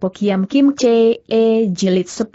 Pokiam Kim Che E Jilid 10.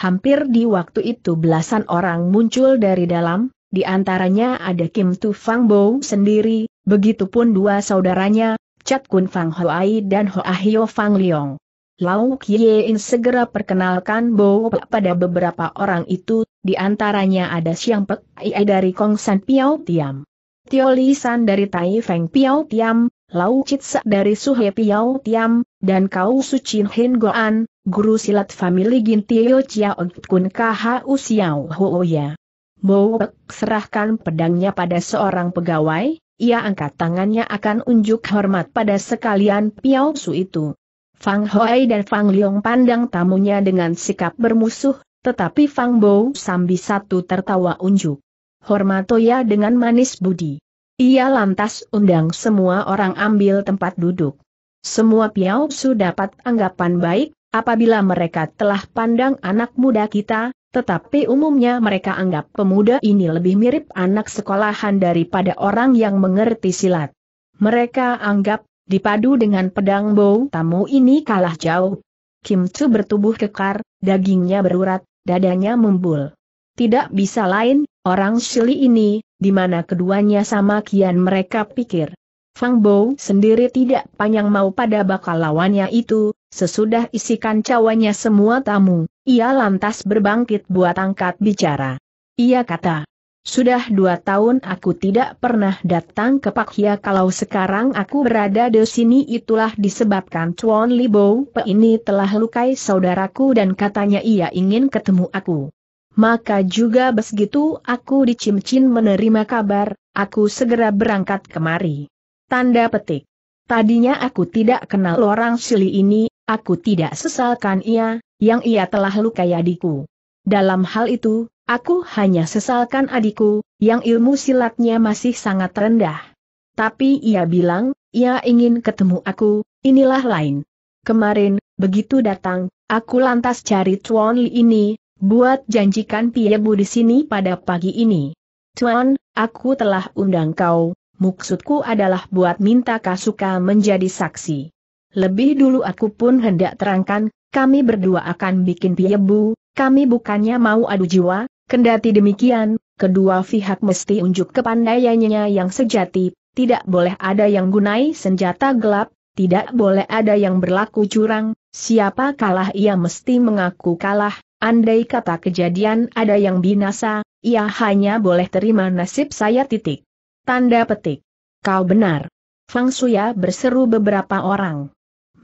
Hampir di waktu itu belasan orang muncul dari dalam, di antaranya ada Kim Tu Fang Bo sendiri, begitupun dua saudaranya, Chat Kun Fang Hoai dan Ho Ahio Fang Liong. Lau In segera perkenalkan Bo pada beberapa orang itu, di antaranya ada Siang Pek Ie dari Kong San Piao Tiam. Tio Li San dari Tai Feng Piao Tiam, Lau Chitsa dari Suhe Piao Tiam, dan kau Chin Hin Goan, guru silat famili Gintio Chiao Kun Khu Xiao Ya. Bowek serahkan pedangnya pada seorang pegawai, ia angkat tangannya akan unjuk hormat pada sekalian Piao Su itu. Fang Hoi dan Fang Liong pandang tamunya dengan sikap bermusuh, tetapi Fang Bow sambil satu tertawa unjuk. Hormatoya dengan manis budi. Ia lantas undang semua orang ambil tempat duduk. Semua Piausu dapat anggapan baik, apabila mereka telah pandang anak muda kita, tetapi umumnya mereka anggap pemuda ini lebih mirip anak sekolahan daripada orang yang mengerti silat. Mereka anggap, dipadu dengan pedang bow tamu ini kalah jauh. Kim Chu bertubuh kekar, dagingnya berurat, dadanya membul. Tidak bisa lain, orang Shili ini, di mana keduanya sama kian mereka pikir. Fang Bo sendiri tidak panjang mau pada bakal lawannya itu, sesudah isikan cawanya semua tamu, ia lantas berbangkit buat angkat bicara. Ia kata, sudah dua tahun aku tidak pernah datang ke Pak Hia kalau sekarang aku berada di sini itulah disebabkan Chuan Li Bo Pe ini telah lukai saudaraku dan katanya ia ingin ketemu aku. Maka juga besgitu aku dicimcin menerima kabar, aku segera berangkat kemari. Tanda petik. Tadinya aku tidak kenal orang Sili ini, aku tidak sesalkan ia, yang ia telah lukai adikku. Dalam hal itu, aku hanya sesalkan adikku, yang ilmu silatnya masih sangat rendah. Tapi ia bilang, ia ingin ketemu aku, inilah lain. Kemarin, begitu datang, aku lantas cari Tuan Li ini, buat janjikan Piebu di sini pada pagi ini. Tuan, aku telah undang kau, Maksudku adalah buat minta Kasuka menjadi saksi. Lebih dulu aku pun hendak terangkan, kami berdua akan bikin piebu, kami bukannya mau adu jiwa, kendati demikian, kedua pihak mesti unjuk kepandaiannya yang sejati, tidak boleh ada yang gunai senjata gelap, tidak boleh ada yang berlaku curang, siapa kalah ia mesti mengaku kalah, andai kata kejadian ada yang binasa, ia hanya boleh terima nasib saya titik. Tanda petik. Kau benar. Fang Suya berseru beberapa orang.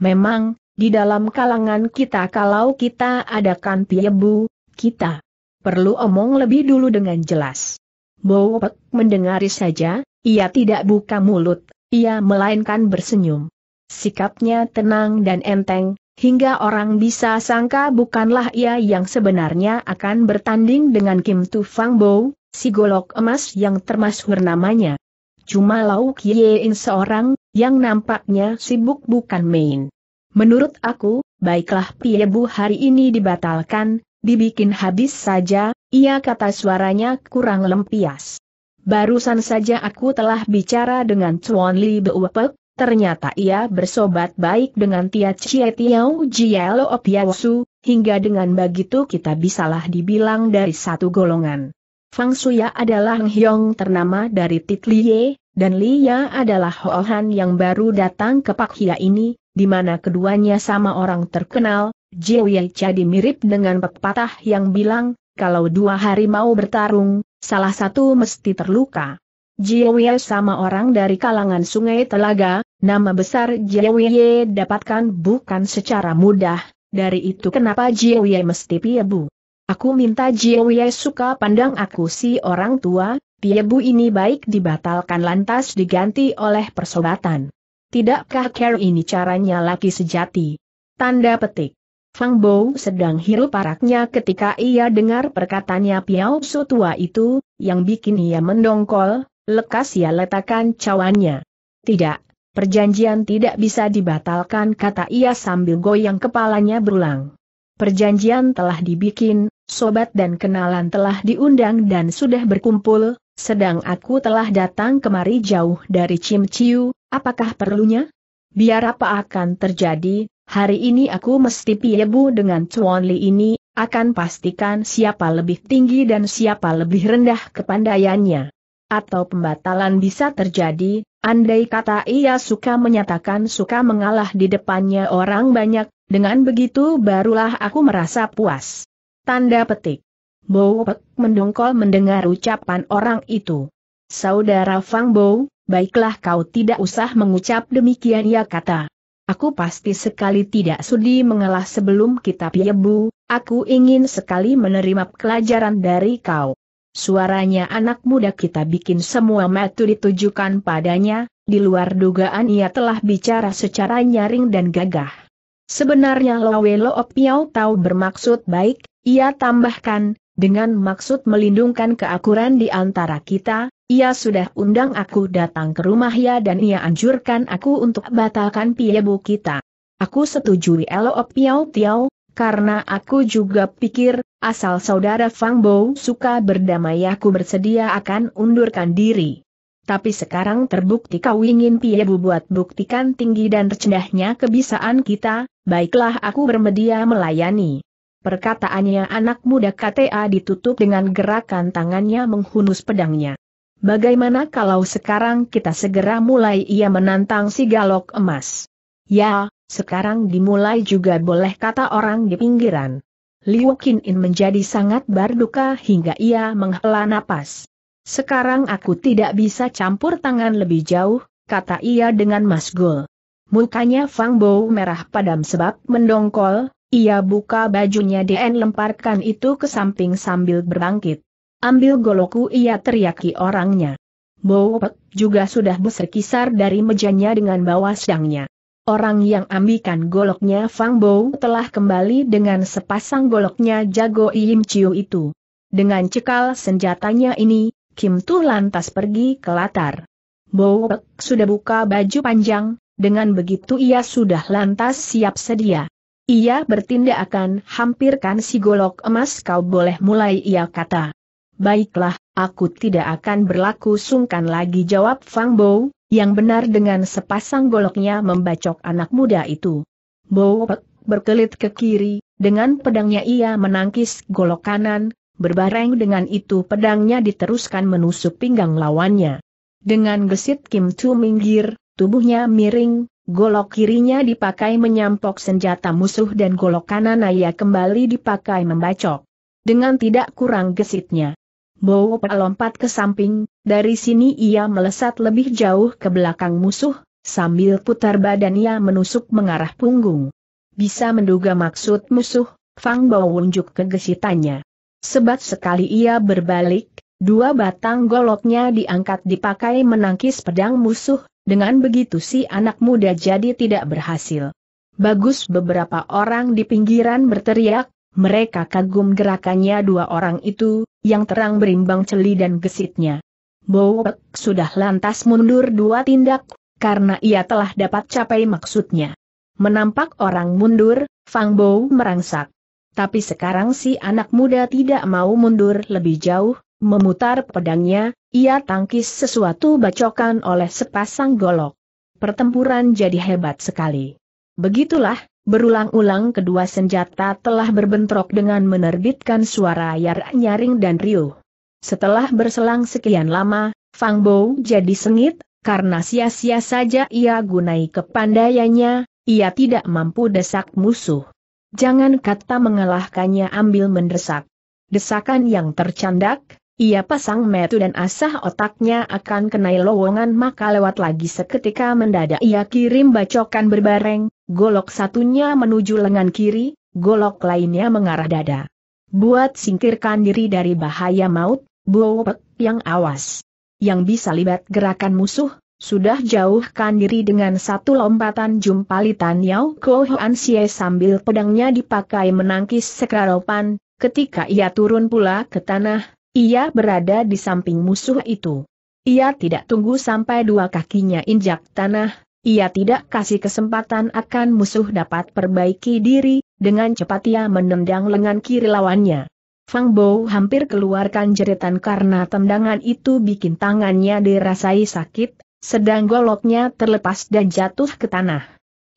Memang, di dalam kalangan kita kalau kita adakan piebu, kita perlu omong lebih dulu dengan jelas. Bowopek mendengari saja, ia tidak buka mulut, ia melainkan bersenyum. Sikapnya tenang dan enteng, hingga orang bisa sangka bukanlah ia yang sebenarnya akan bertanding dengan Kim Tu Fang Bow, si golok emas yang termasuk namanya. Cuma Lau Kiein seorang, yang nampaknya sibuk bukan main. Menurut aku, baiklah Piebu hari ini dibatalkan, dibikin habis saja, ia kata suaranya kurang lempias. Barusan saja aku telah bicara dengan Chuan Li Beupek, ternyata ia bersobat baik dengan Tia Chie Tiao Jiao Opiaosu, hingga dengan begitu kita bisalah dibilang dari satu golongan. Fang Suya adalah Hyong ternama dari Titliye, dan Liya adalah Hoohan yang baru datang ke Pak Hia ini, di mana keduanya sama orang terkenal, Jiwi jadi mirip dengan pepatah yang bilang, kalau dua hari mau bertarung, salah satu mesti terluka. Jiwi sama orang dari kalangan sungai Telaga, nama besar Jiwi dapatkan bukan secara mudah, dari itu kenapa Jiwi mesti piebu. Aku minta Jiwe suka pandang aku si orang tua, piebu ini baik dibatalkan lantas diganti oleh persobatan. Tidakkah care ini caranya laki sejati? Tanda petik. Fang Bo sedang hirup paraknya ketika ia dengar perkatannya Piao Su tua itu, yang bikin ia mendongkol, lekas ia letakkan cawannya. Tidak, perjanjian tidak bisa dibatalkan kata ia sambil goyang kepalanya berulang. Perjanjian telah dibikin, sobat dan kenalan telah diundang dan sudah berkumpul, sedang aku telah datang kemari jauh dari Ciu, apakah perlunya? Biar apa akan terjadi, hari ini aku mesti piebu dengan Chuan Li ini, akan pastikan siapa lebih tinggi dan siapa lebih rendah kepandaiannya. Atau pembatalan bisa terjadi, andai kata ia suka menyatakan suka mengalah di depannya orang banyak, dengan begitu barulah aku merasa puas. Tanda petik. Bowpek mendongkol mendengar ucapan orang itu. Saudara Fang Bow, baiklah kau tidak usah mengucap demikian ya kata. Aku pasti sekali tidak sudi mengalah sebelum kitab Yebu, aku ingin sekali menerima pelajaran dari kau. Suaranya anak muda kita bikin semua mata ditujukan padanya, di luar dugaan ia telah bicara secara nyaring dan gagah. Sebenarnya Lowelo Piao tahu bermaksud baik, ia tambahkan, dengan maksud melindungkan keakuran di antara kita, ia sudah undang aku datang ke rumah ya dan ia anjurkan aku untuk batalkan piebu kita. Aku setuju Elo Piao Tiao, karena aku juga pikir, asal saudara Fang Bo suka berdamai aku bersedia akan undurkan diri tapi sekarang terbukti kau ingin Piebu buat buktikan tinggi dan rendahnya kebisaan kita, baiklah aku bermedia melayani. Perkataannya anak muda KTA ditutup dengan gerakan tangannya menghunus pedangnya. Bagaimana kalau sekarang kita segera mulai ia menantang si galok emas? Ya, sekarang dimulai juga boleh kata orang di pinggiran. Liu Qin menjadi sangat berduka hingga ia menghela napas. Sekarang aku tidak bisa campur tangan lebih jauh, kata ia dengan masgul. Mukanya Fang Bo merah padam sebab mendongkol, ia buka bajunya dan lemparkan itu ke samping sambil berbangkit. Ambil goloku, ia teriaki orangnya. Bo Pek juga sudah berkisar dari mejanya dengan bawah sedangnya. Orang yang ambikan goloknya Fang Bo telah kembali dengan sepasang goloknya jago Ilim Chiu itu. Dengan cekal senjatanya ini, Kim Tu lantas pergi ke latar. Bowek sudah buka baju panjang, dengan begitu ia sudah lantas siap sedia. Ia bertindak akan hampirkan si golok emas kau boleh mulai ia kata. Baiklah, aku tidak akan berlaku sungkan lagi jawab Fang Bo, yang benar dengan sepasang goloknya membacok anak muda itu. Bo berkelit ke kiri, dengan pedangnya ia menangkis golok kanan, Berbareng dengan itu pedangnya diteruskan menusuk pinggang lawannya. Dengan gesit Kim Tu minggir, tubuhnya miring, golok kirinya dipakai menyampok senjata musuh dan golok kanan ayah kembali dipakai membacok. Dengan tidak kurang gesitnya. Bowo lompat ke samping, dari sini ia melesat lebih jauh ke belakang musuh, sambil putar badan ia menusuk mengarah punggung. Bisa menduga maksud musuh, Fang Bowo unjuk kegesitannya. Sebat sekali ia berbalik, dua batang goloknya diangkat dipakai menangkis pedang musuh, dengan begitu si anak muda jadi tidak berhasil. Bagus beberapa orang di pinggiran berteriak, mereka kagum gerakannya dua orang itu, yang terang berimbang celi dan gesitnya. Bowek sudah lantas mundur dua tindak, karena ia telah dapat capai maksudnya. Menampak orang mundur, Fang Bow merangsak. Tapi sekarang si anak muda tidak mau mundur lebih jauh, memutar pedangnya, ia tangkis sesuatu bacokan oleh sepasang golok. Pertempuran jadi hebat sekali. Begitulah, berulang-ulang kedua senjata telah berbentrok dengan menerbitkan suara yarak nyaring dan riuh. Setelah berselang sekian lama, Fang Bo jadi sengit, karena sia-sia saja ia gunai kepandaiannya, ia tidak mampu desak musuh jangan kata mengalahkannya ambil mendesak. Desakan yang tercandak, ia pasang metu dan asah otaknya akan kenai lowongan maka lewat lagi seketika mendadak ia kirim bacokan berbareng, golok satunya menuju lengan kiri, golok lainnya mengarah dada. Buat singkirkan diri dari bahaya maut, Buopek yang awas. Yang bisa libat gerakan musuh, sudah jauhkan diri dengan satu lompatan jumpalitan Yao Ko Hoan Xie sambil pedangnya dipakai menangkis sekeropan, ketika ia turun pula ke tanah, ia berada di samping musuh itu. Ia tidak tunggu sampai dua kakinya injak tanah, ia tidak kasih kesempatan akan musuh dapat perbaiki diri, dengan cepat ia menendang lengan kiri lawannya. Fang Bo hampir keluarkan jeritan karena tendangan itu bikin tangannya dirasai sakit, sedang goloknya terlepas dan jatuh ke tanah.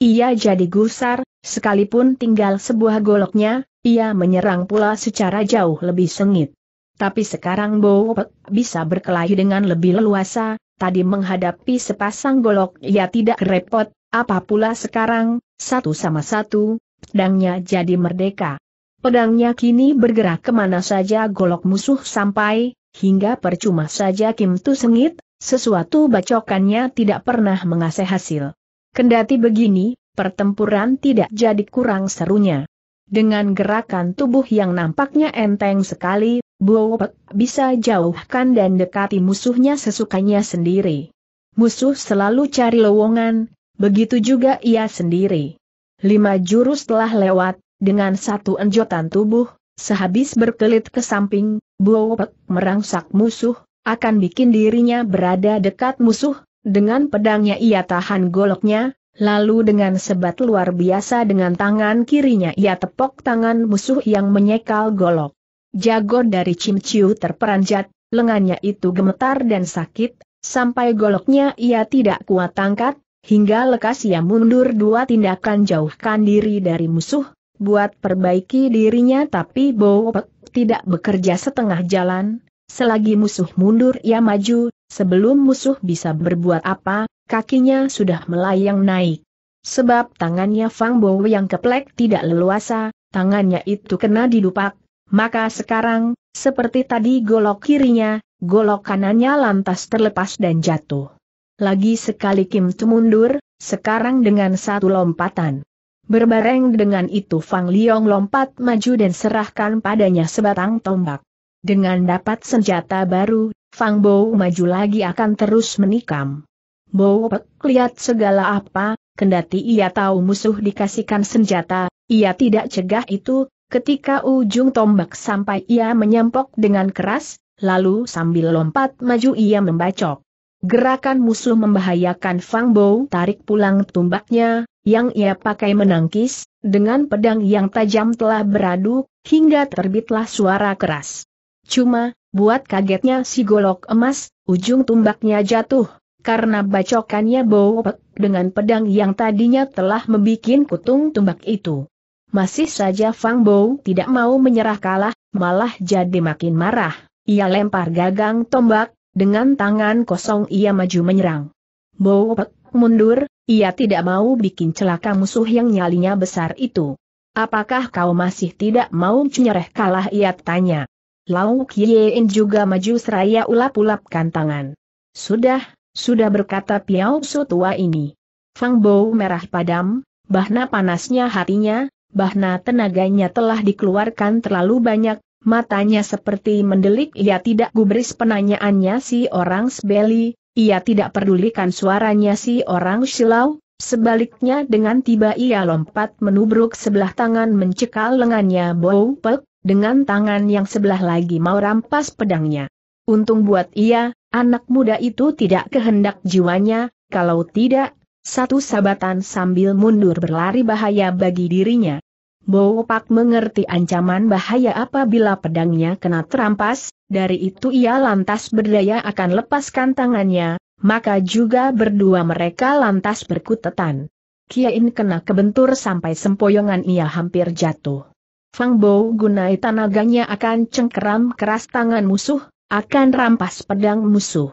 Ia jadi gusar, sekalipun tinggal sebuah goloknya, ia menyerang pula secara jauh lebih sengit. Tapi sekarang Bowopek bisa berkelahi dengan lebih leluasa, tadi menghadapi sepasang golok ia tidak repot, apa pula sekarang, satu sama satu, pedangnya jadi merdeka. Pedangnya kini bergerak kemana saja golok musuh sampai, hingga percuma saja Kim Tu sengit, sesuatu bacokannya tidak pernah mengasih hasil. Kendati begini, pertempuran tidak jadi kurang serunya. Dengan gerakan tubuh yang nampaknya enteng sekali, Buowek bisa jauhkan dan dekati musuhnya sesukanya sendiri. Musuh selalu cari lowongan, begitu juga ia sendiri. Lima jurus telah lewat, dengan satu enjotan tubuh, sehabis berkelit ke samping, Buowek merangsak musuh, akan bikin dirinya berada dekat musuh, dengan pedangnya ia tahan goloknya, lalu dengan sebat luar biasa dengan tangan kirinya ia tepok tangan musuh yang menyekal golok. Jago dari Cimciu terperanjat, lengannya itu gemetar dan sakit, sampai goloknya ia tidak kuat angkat, hingga lekas ia mundur dua tindakan jauhkan diri dari musuh, buat perbaiki dirinya tapi Bowok tidak bekerja setengah jalan, Selagi musuh mundur ia maju, sebelum musuh bisa berbuat apa, kakinya sudah melayang naik. Sebab tangannya Fang Bo yang keplek tidak leluasa, tangannya itu kena didupak, maka sekarang, seperti tadi golok kirinya, golok kanannya lantas terlepas dan jatuh. Lagi sekali Kim Tu mundur, sekarang dengan satu lompatan. Berbareng dengan itu Fang Liong lompat maju dan serahkan padanya sebatang tombak. Dengan dapat senjata baru, Fang Bo maju lagi akan terus menikam. Bo Pek lihat segala apa, kendati ia tahu musuh dikasihkan senjata, ia tidak cegah itu, ketika ujung tombak sampai ia menyempok dengan keras, lalu sambil lompat maju ia membacok. Gerakan musuh membahayakan Fang Bo tarik pulang tombaknya, yang ia pakai menangkis, dengan pedang yang tajam telah beradu, hingga terbitlah suara keras. Cuma, buat kagetnya si golok emas, ujung tumbaknya jatuh, karena bacokannya bowok dengan pedang yang tadinya telah membuat kutung tumbak itu. Masih saja Fang Bow tidak mau menyerah kalah, malah jadi makin marah. Ia lempar gagang tombak, dengan tangan kosong ia maju menyerang. Bowok mundur, ia tidak mau bikin celaka musuh yang nyalinya besar itu. Apakah kau masih tidak mau menyerah kalah ia tanya. Lau Kiein juga maju seraya ulap-ulapkan tangan. Sudah, sudah berkata Piao Su tua ini. Fang Bou merah padam, bahna panasnya hatinya, bahna tenaganya telah dikeluarkan terlalu banyak, matanya seperti mendelik ia tidak gubris penanyaannya si orang sebeli, ia tidak pedulikan suaranya si orang Silau, sebaliknya dengan tiba ia lompat menubruk sebelah tangan mencekal lengannya bau Pek, dengan tangan yang sebelah lagi mau rampas pedangnya. Untung buat ia, anak muda itu tidak kehendak jiwanya, kalau tidak, satu sabatan sambil mundur berlari bahaya bagi dirinya. Bowopak mengerti ancaman bahaya apabila pedangnya kena terampas, dari itu ia lantas berdaya akan lepaskan tangannya, maka juga berdua mereka lantas berkutetan. Kiain kena kebentur sampai sempoyongan ia hampir jatuh. Fang Bo gunai tenaganya akan cengkeram keras tangan musuh, akan rampas pedang musuh.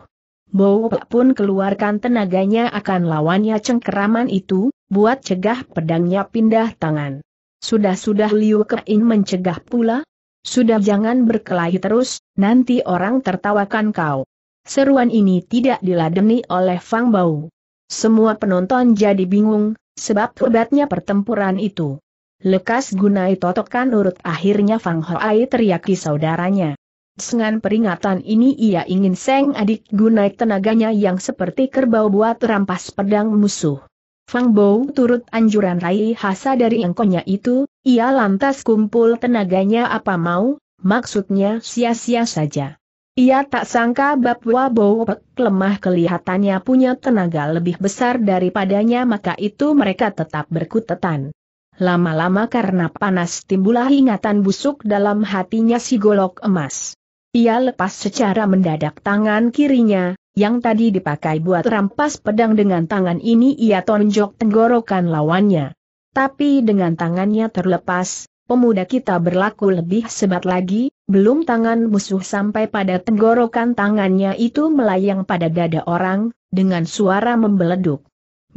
Bo pun keluarkan tenaganya akan lawannya cengkeraman itu, buat cegah pedangnya pindah tangan. Sudah-sudah Liu Kein mencegah pula, sudah jangan berkelahi terus, nanti orang tertawakan kau. Seruan ini tidak diladeni oleh Fang Bao. Semua penonton jadi bingung, sebab hebatnya pertempuran itu. Lekas gunai totokan urut akhirnya Fang Hoai teriaki saudaranya. Dengan peringatan ini ia ingin Seng adik gunai tenaganya yang seperti kerbau buat rampas pedang musuh. Fang Bou turut anjuran Rai Hasa dari engkonya itu, ia lantas kumpul tenaganya apa mau, maksudnya sia-sia saja. Ia tak sangka bab Wabou lemah kelihatannya punya tenaga lebih besar daripadanya maka itu mereka tetap berkutetan. Lama-lama karena panas timbulah ingatan busuk dalam hatinya si golok emas. Ia lepas secara mendadak tangan kirinya, yang tadi dipakai buat rampas pedang dengan tangan ini ia tonjok tenggorokan lawannya. Tapi dengan tangannya terlepas, pemuda kita berlaku lebih sebat lagi, belum tangan musuh sampai pada tenggorokan tangannya itu melayang pada dada orang, dengan suara membeleduk.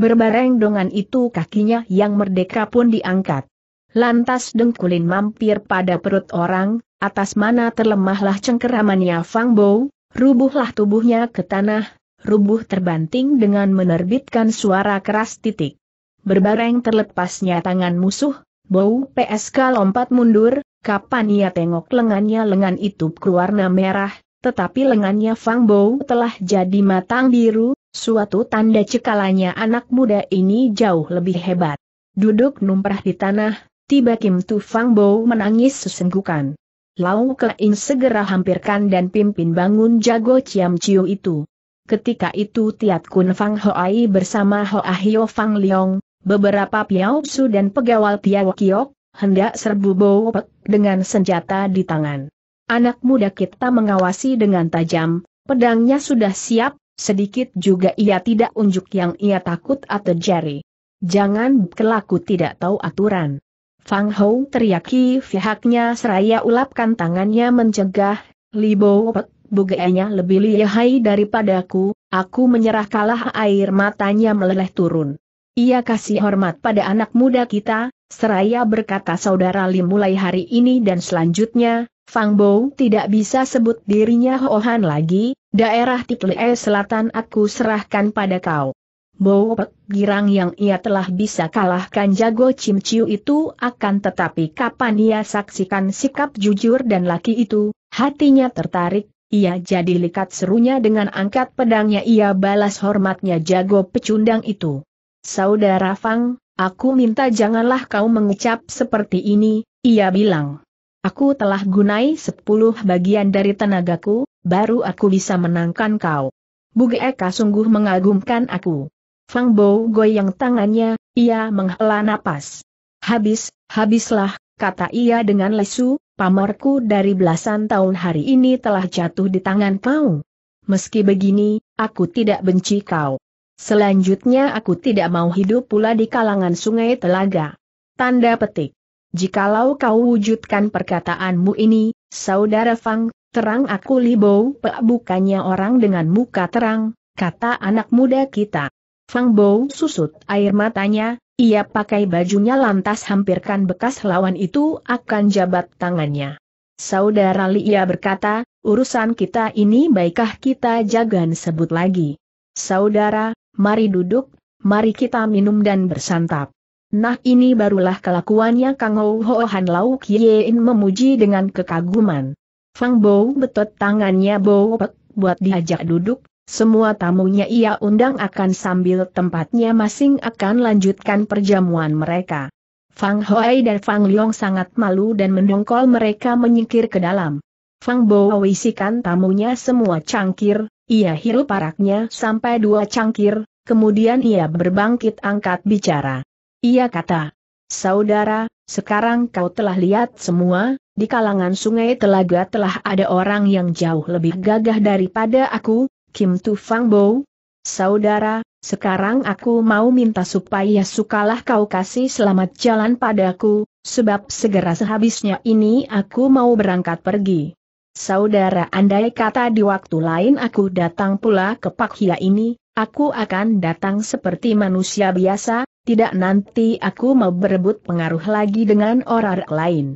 Berbareng dengan itu kakinya yang merdeka pun diangkat. Lantas dengkulin mampir pada perut orang, atas mana terlemahlah cengkeramannya Fang Bo, rubuhlah tubuhnya ke tanah, rubuh terbanting dengan menerbitkan suara keras titik. Berbareng terlepasnya tangan musuh, Bau PSK lompat mundur, kapan ia tengok lengannya lengan itu berwarna merah, tetapi lengannya Fang Bo telah jadi matang biru, Suatu tanda cekalanya anak muda ini jauh lebih hebat. Duduk numprah di tanah, tiba Kim Tu Fang Bo menangis sesenggukan. Lau Kein segera hampirkan dan pimpin bangun jago Ciam Ciu itu. Ketika itu Tiat Kun Fang Hoai bersama Hoa Hio Fang Leong, beberapa Piao Su dan pegawal Piao Kiok, hendak serbu Bo Pek dengan senjata di tangan. Anak muda kita mengawasi dengan tajam, pedangnya sudah siap, Sedikit juga ia tidak unjuk yang ia takut atau jari. Jangan berlaku tidak tahu aturan. Fang Hou teriaki pihaknya seraya ulapkan tangannya mencegah, Li Libo bugeanya lebih lihai daripadaku, aku menyerah kalah air matanya meleleh turun. Ia kasih hormat pada anak muda kita, seraya berkata saudara Li mulai hari ini dan selanjutnya, Fang Bo tidak bisa sebut dirinya Hohan lagi, Daerah Titlee e Selatan aku serahkan pada kau. Bowopek girang yang ia telah bisa kalahkan jago Cimciu itu akan tetapi kapan ia saksikan sikap jujur dan laki itu, hatinya tertarik, ia jadi likat serunya dengan angkat pedangnya ia balas hormatnya jago pecundang itu. Saudara Fang, aku minta janganlah kau mengucap seperti ini, ia bilang. Aku telah gunai sepuluh bagian dari tenagaku, baru aku bisa menangkan kau. Buge Eka sungguh mengagumkan aku. Fang Bo goyang tangannya, ia menghela napas. Habis, habislah, kata ia dengan lesu, pamorku dari belasan tahun hari ini telah jatuh di tangan kau. Meski begini, aku tidak benci kau. Selanjutnya aku tidak mau hidup pula di kalangan sungai telaga. Tanda petik. Jikalau kau wujudkan perkataanmu ini, saudara Fang, terang aku Libo Pe bukannya orang dengan muka terang, kata anak muda kita. Fang Bo susut air matanya, ia pakai bajunya lantas hampirkan bekas lawan itu akan jabat tangannya. Saudara Li ia berkata, urusan kita ini baikkah kita jagan sebut lagi. Saudara, mari duduk, mari kita minum dan bersantap. Nah ini barulah kelakuannya Kang Ho Han Lau Kiein memuji dengan kekaguman. Fang Bo betot tangannya Bo Pek, buat diajak duduk, semua tamunya ia undang akan sambil tempatnya masing akan lanjutkan perjamuan mereka. Fang Hoai dan Fang Liong sangat malu dan mendongkol mereka menyingkir ke dalam. Fang Bo isikan tamunya semua cangkir, ia hirup paraknya sampai dua cangkir, kemudian ia berbangkit angkat bicara. Ia kata, Saudara, sekarang kau telah lihat semua, di kalangan sungai telaga telah ada orang yang jauh lebih gagah daripada aku, Kim Tu Fang Bo. Saudara, sekarang aku mau minta supaya sukalah kau kasih selamat jalan padaku, sebab segera sehabisnya ini aku mau berangkat pergi. Saudara andai kata di waktu lain aku datang pula ke Pak Hia ini, aku akan datang seperti manusia biasa, tidak nanti aku mau berebut pengaruh lagi dengan orang lain.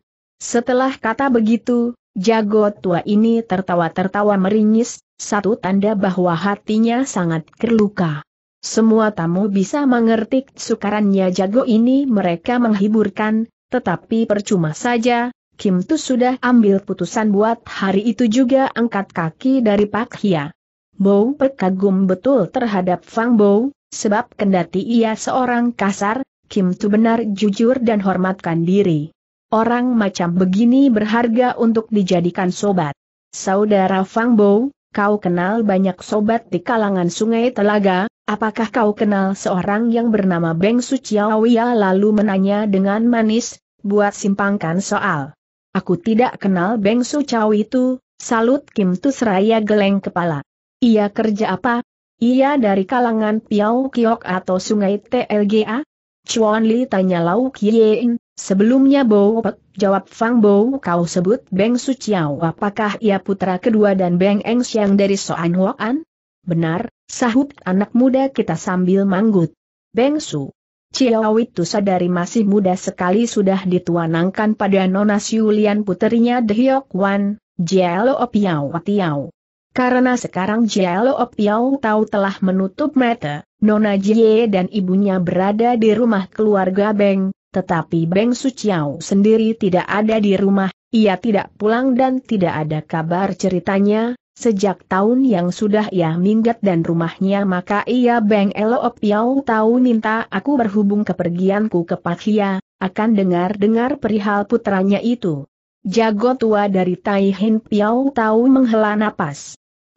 Setelah kata begitu, jago tua ini tertawa-tertawa meringis, satu tanda bahwa hatinya sangat terluka. Semua tamu bisa mengerti sukarannya jago ini mereka menghiburkan, tetapi percuma saja, Kim Tu sudah ambil putusan buat hari itu juga angkat kaki dari Pak Hia. Bow pekagum betul terhadap Fang Bow, sebab kendati ia seorang kasar, Kim Tu benar jujur dan hormatkan diri. Orang macam begini berharga untuk dijadikan sobat. Saudara Fang Bo, kau kenal banyak sobat di kalangan sungai Telaga, apakah kau kenal seorang yang bernama Beng Su Chiawia lalu menanya dengan manis, buat simpangkan soal. Aku tidak kenal Beng Su Suciawi itu, salut Kim Tu seraya geleng kepala. Ia kerja apa, ia dari kalangan Piao Kiok atau Sungai TLGA? Chuan Li tanya Lau Kieing, sebelumnya Bo Pek, jawab Fang Bo kau sebut Beng Su Chiao apakah ia putra kedua dan Beng Eng Siang dari Soan Hoan? Benar, sahut anak muda kita sambil manggut. Beng Su. Chiao itu sadari masih muda sekali sudah dituanangkan pada Nona Siulian puterinya Dehyok Wan, Jialo opiao Tiao. Karena sekarang Jiao Piao tahu telah menutup mata, Nona Jie dan ibunya berada di rumah keluarga Beng, tetapi Beng Suciao sendiri tidak ada di rumah, ia tidak pulang dan tidak ada kabar ceritanya, Sejak tahun yang sudah ia minggat dan rumahnya maka ia Beng Elo Piao tahu minta aku berhubung kepergianku ke Pakia, akan dengar-dengar perihal putranya itu. Jago tua dari Tai Hin Piau tahu menghela napas.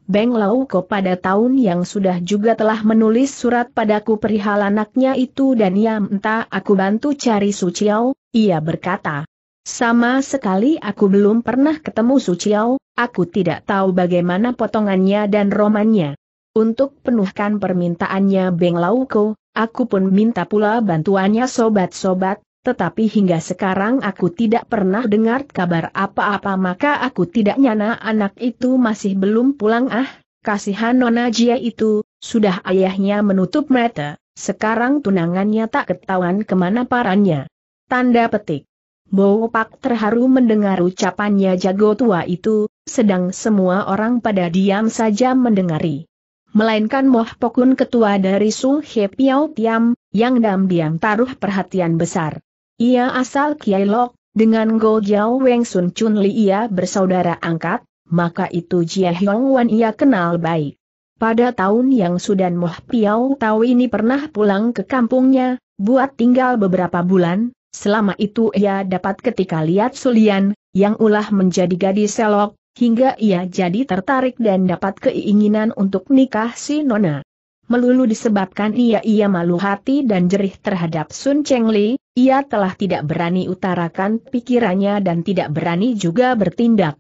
Beng Lauko pada tahun yang sudah juga telah menulis surat padaku perihal anaknya itu dan ia ya, minta aku bantu cari Su ia berkata. Sama sekali aku belum pernah ketemu Su aku tidak tahu bagaimana potongannya dan romannya. Untuk penuhkan permintaannya Beng Lauko, aku pun minta pula bantuannya sobat-sobat, tetapi hingga sekarang aku tidak pernah dengar kabar apa-apa maka aku tidak nyana anak itu masih belum pulang ah, kasihan Nona Jia itu, sudah ayahnya menutup mata, sekarang tunangannya tak ketahuan kemana parannya. Tanda petik. Bopak terharu mendengar ucapannya jago tua itu, sedang semua orang pada diam saja mendengari. Melainkan Moh Pokun ketua dari sung He Piao Tiam, yang diam-diam taruh perhatian besar. Ia asal Kiai Lok, dengan Go Jiao Weng Sun Chun Li ia bersaudara angkat, maka itu Jia Hyong Wan ia kenal baik. Pada tahun yang Sudan Moh Piao Tau ini pernah pulang ke kampungnya, buat tinggal beberapa bulan, selama itu ia dapat ketika lihat Sulian, yang ulah menjadi gadis selok, hingga ia jadi tertarik dan dapat keinginan untuk nikah si Nona melulu disebabkan ia ia malu hati dan jerih terhadap Sun Cheng Li, ia telah tidak berani utarakan pikirannya dan tidak berani juga bertindak.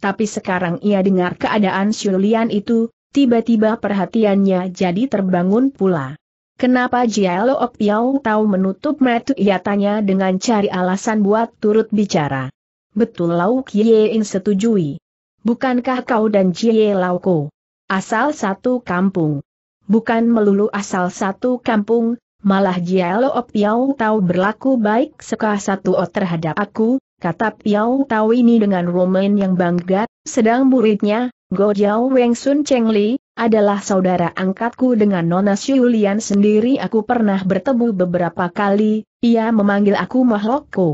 Tapi sekarang ia dengar keadaan Xulian itu, tiba-tiba perhatiannya jadi terbangun pula. Kenapa Jiao Piao tahu menutup mata ia tanya dengan cari alasan buat turut bicara. Betul Lau Qiyein setujui. Bukankah kau dan Jie Ko? Asal satu kampung. Bukan melulu asal satu kampung, malah Op Piao Tau berlaku baik seka satu ot terhadap aku, kata Piao Tau ini dengan Roman yang bangga, sedang muridnya, Go Jiao Weng Sun Cheng Li, adalah saudara angkatku dengan Nona Xiulian sendiri aku pernah bertemu beberapa kali, ia memanggil aku makhlukku.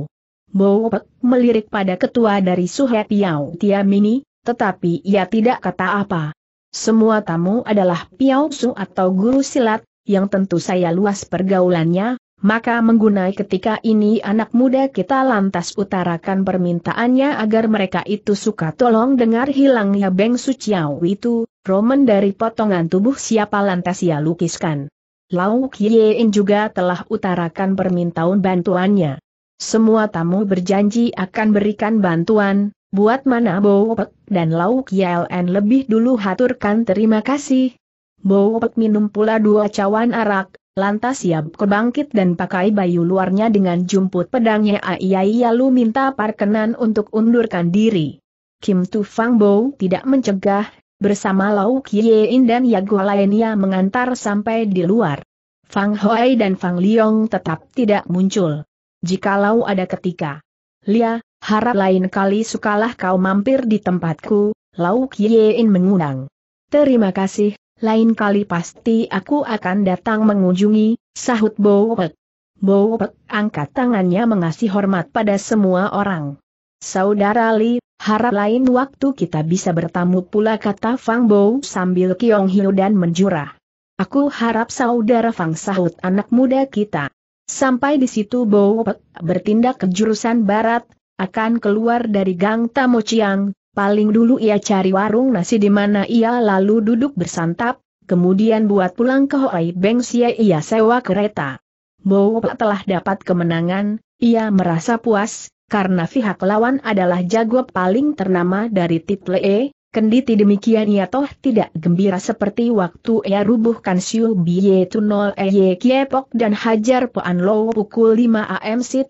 Bowek melirik pada ketua dari Suhe Piao Mini, tetapi ia tidak kata apa. Semua tamu adalah piausu atau guru silat, yang tentu saya luas pergaulannya, maka menggunai ketika ini anak muda kita lantas utarakan permintaannya agar mereka itu suka tolong dengar hilangnya Beng Suciao itu, roman dari potongan tubuh siapa lantas ia lukiskan. Lau Kiein juga telah utarakan permintaan bantuannya. Semua tamu berjanji akan berikan bantuan, Buat mana Bowopek dan Lauk Kieln lebih dulu haturkan terima kasih. Bowopek minum pula dua cawan arak, lantas siap kebangkit dan pakai bayu luarnya dengan jumput pedangnya Aiyai lalu minta perkenan untuk undurkan diri. Kim Tu Fang Bow tidak mencegah, bersama Lauk Kiein dan Yago lainnya mengantar sampai di luar. Fang Hoi dan Fang Liong tetap tidak muncul. Jikalau ada ketika Lia, harap lain kali sukalah kau mampir di tempatku, Lau Kiein mengundang. Terima kasih, lain kali pasti aku akan datang mengunjungi, sahut Bowek. Bowek angkat tangannya mengasih hormat pada semua orang. Saudara Li, harap lain waktu kita bisa bertamu pula kata Fang Bow sambil Kiong Hiu dan menjurah. Aku harap saudara Fang sahut anak muda kita. Sampai di situ Bowek bertindak ke jurusan barat, akan keluar dari gang Chiang, paling dulu ia cari warung nasi di mana ia lalu duduk bersantap, kemudian buat pulang ke Hoai Beng Xie ia sewa kereta. Bo telah dapat kemenangan, ia merasa puas, karena pihak lawan adalah jago paling ternama dari Titlee, Kenditi demikian ia toh tidak gembira seperti waktu ia rubuhkan Siu bie Tunol Eye Kiepok dan Hajar Poan Lo pukul 5 AM si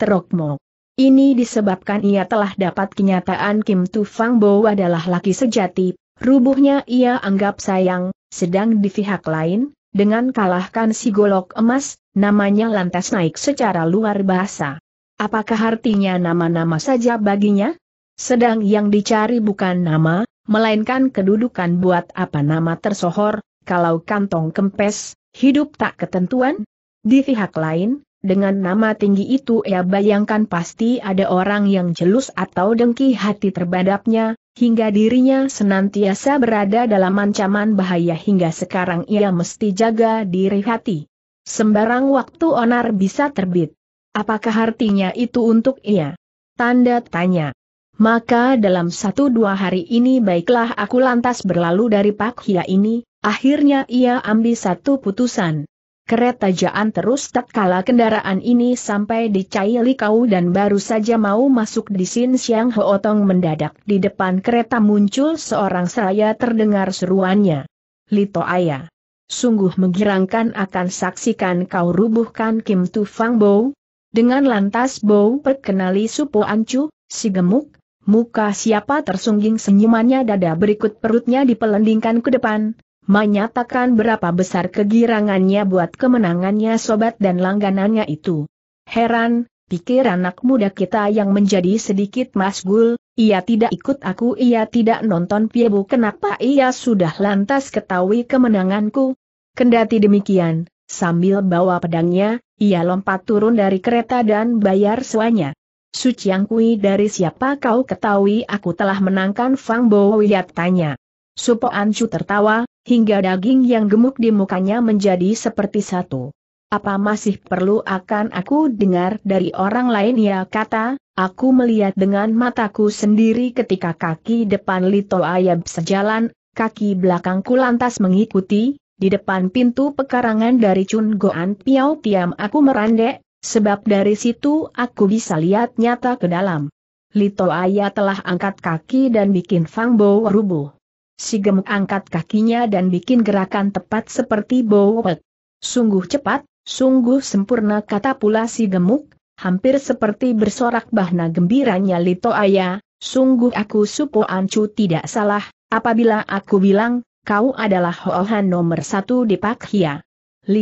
ini disebabkan ia telah dapat kenyataan Kim Tu Fang Bo adalah laki sejati, rubuhnya ia anggap sayang, sedang di pihak lain, dengan kalahkan si golok emas, namanya lantas naik secara luar biasa. Apakah artinya nama-nama saja baginya? Sedang yang dicari bukan nama, melainkan kedudukan buat apa nama tersohor, kalau kantong kempes, hidup tak ketentuan? Di pihak lain, dengan nama tinggi itu ia bayangkan pasti ada orang yang jelus atau dengki hati terhadapnya, hingga dirinya senantiasa berada dalam ancaman bahaya hingga sekarang ia mesti jaga diri hati. Sembarang waktu onar bisa terbit. Apakah artinya itu untuk ia? Tanda tanya. Maka dalam satu dua hari ini baiklah aku lantas berlalu dari Pak Hia ini, akhirnya ia ambil satu putusan. Kereta jaan terus tatkala kendaraan ini sampai di Cai Likau dan baru saja mau masuk di Sin Siang Hootong mendadak di depan kereta muncul seorang seraya terdengar seruannya. Lito Ayah. Sungguh menggirangkan akan saksikan kau rubuhkan Kim Tu Fang Bo. Dengan lantas Bo perkenali Supo Ancu, si gemuk, muka siapa tersungging senyumannya dada berikut perutnya dipelendingkan ke depan, menyatakan berapa besar kegirangannya buat kemenangannya sobat dan langganannya itu. Heran, pikir anak muda kita yang menjadi sedikit masgul, ia tidak ikut aku ia tidak nonton piebu kenapa ia sudah lantas ketahui kemenanganku. Kendati demikian, sambil bawa pedangnya, ia lompat turun dari kereta dan bayar sewanya. Suciang Kui dari siapa kau ketahui aku telah menangkan Fang Bo Wiat tanya. Supo Anshu tertawa, hingga daging yang gemuk di mukanya menjadi seperti satu. Apa masih perlu akan aku dengar dari orang lain ya kata, aku melihat dengan mataku sendiri ketika kaki depan Lito Ayab sejalan, kaki belakangku lantas mengikuti, di depan pintu pekarangan dari Chun Goan Piao Tiam aku merandek, sebab dari situ aku bisa lihat nyata ke dalam. Lito Ayab telah angkat kaki dan bikin Fang Bo rubuh. Si gemuk angkat kakinya dan bikin gerakan tepat seperti bowet. Sungguh cepat, sungguh sempurna kata pula si gemuk, hampir seperti bersorak bahna gembiranya Lito Aya, sungguh aku supo ancu tidak salah, apabila aku bilang, kau adalah Hohan nomor satu di Pak Pakhia.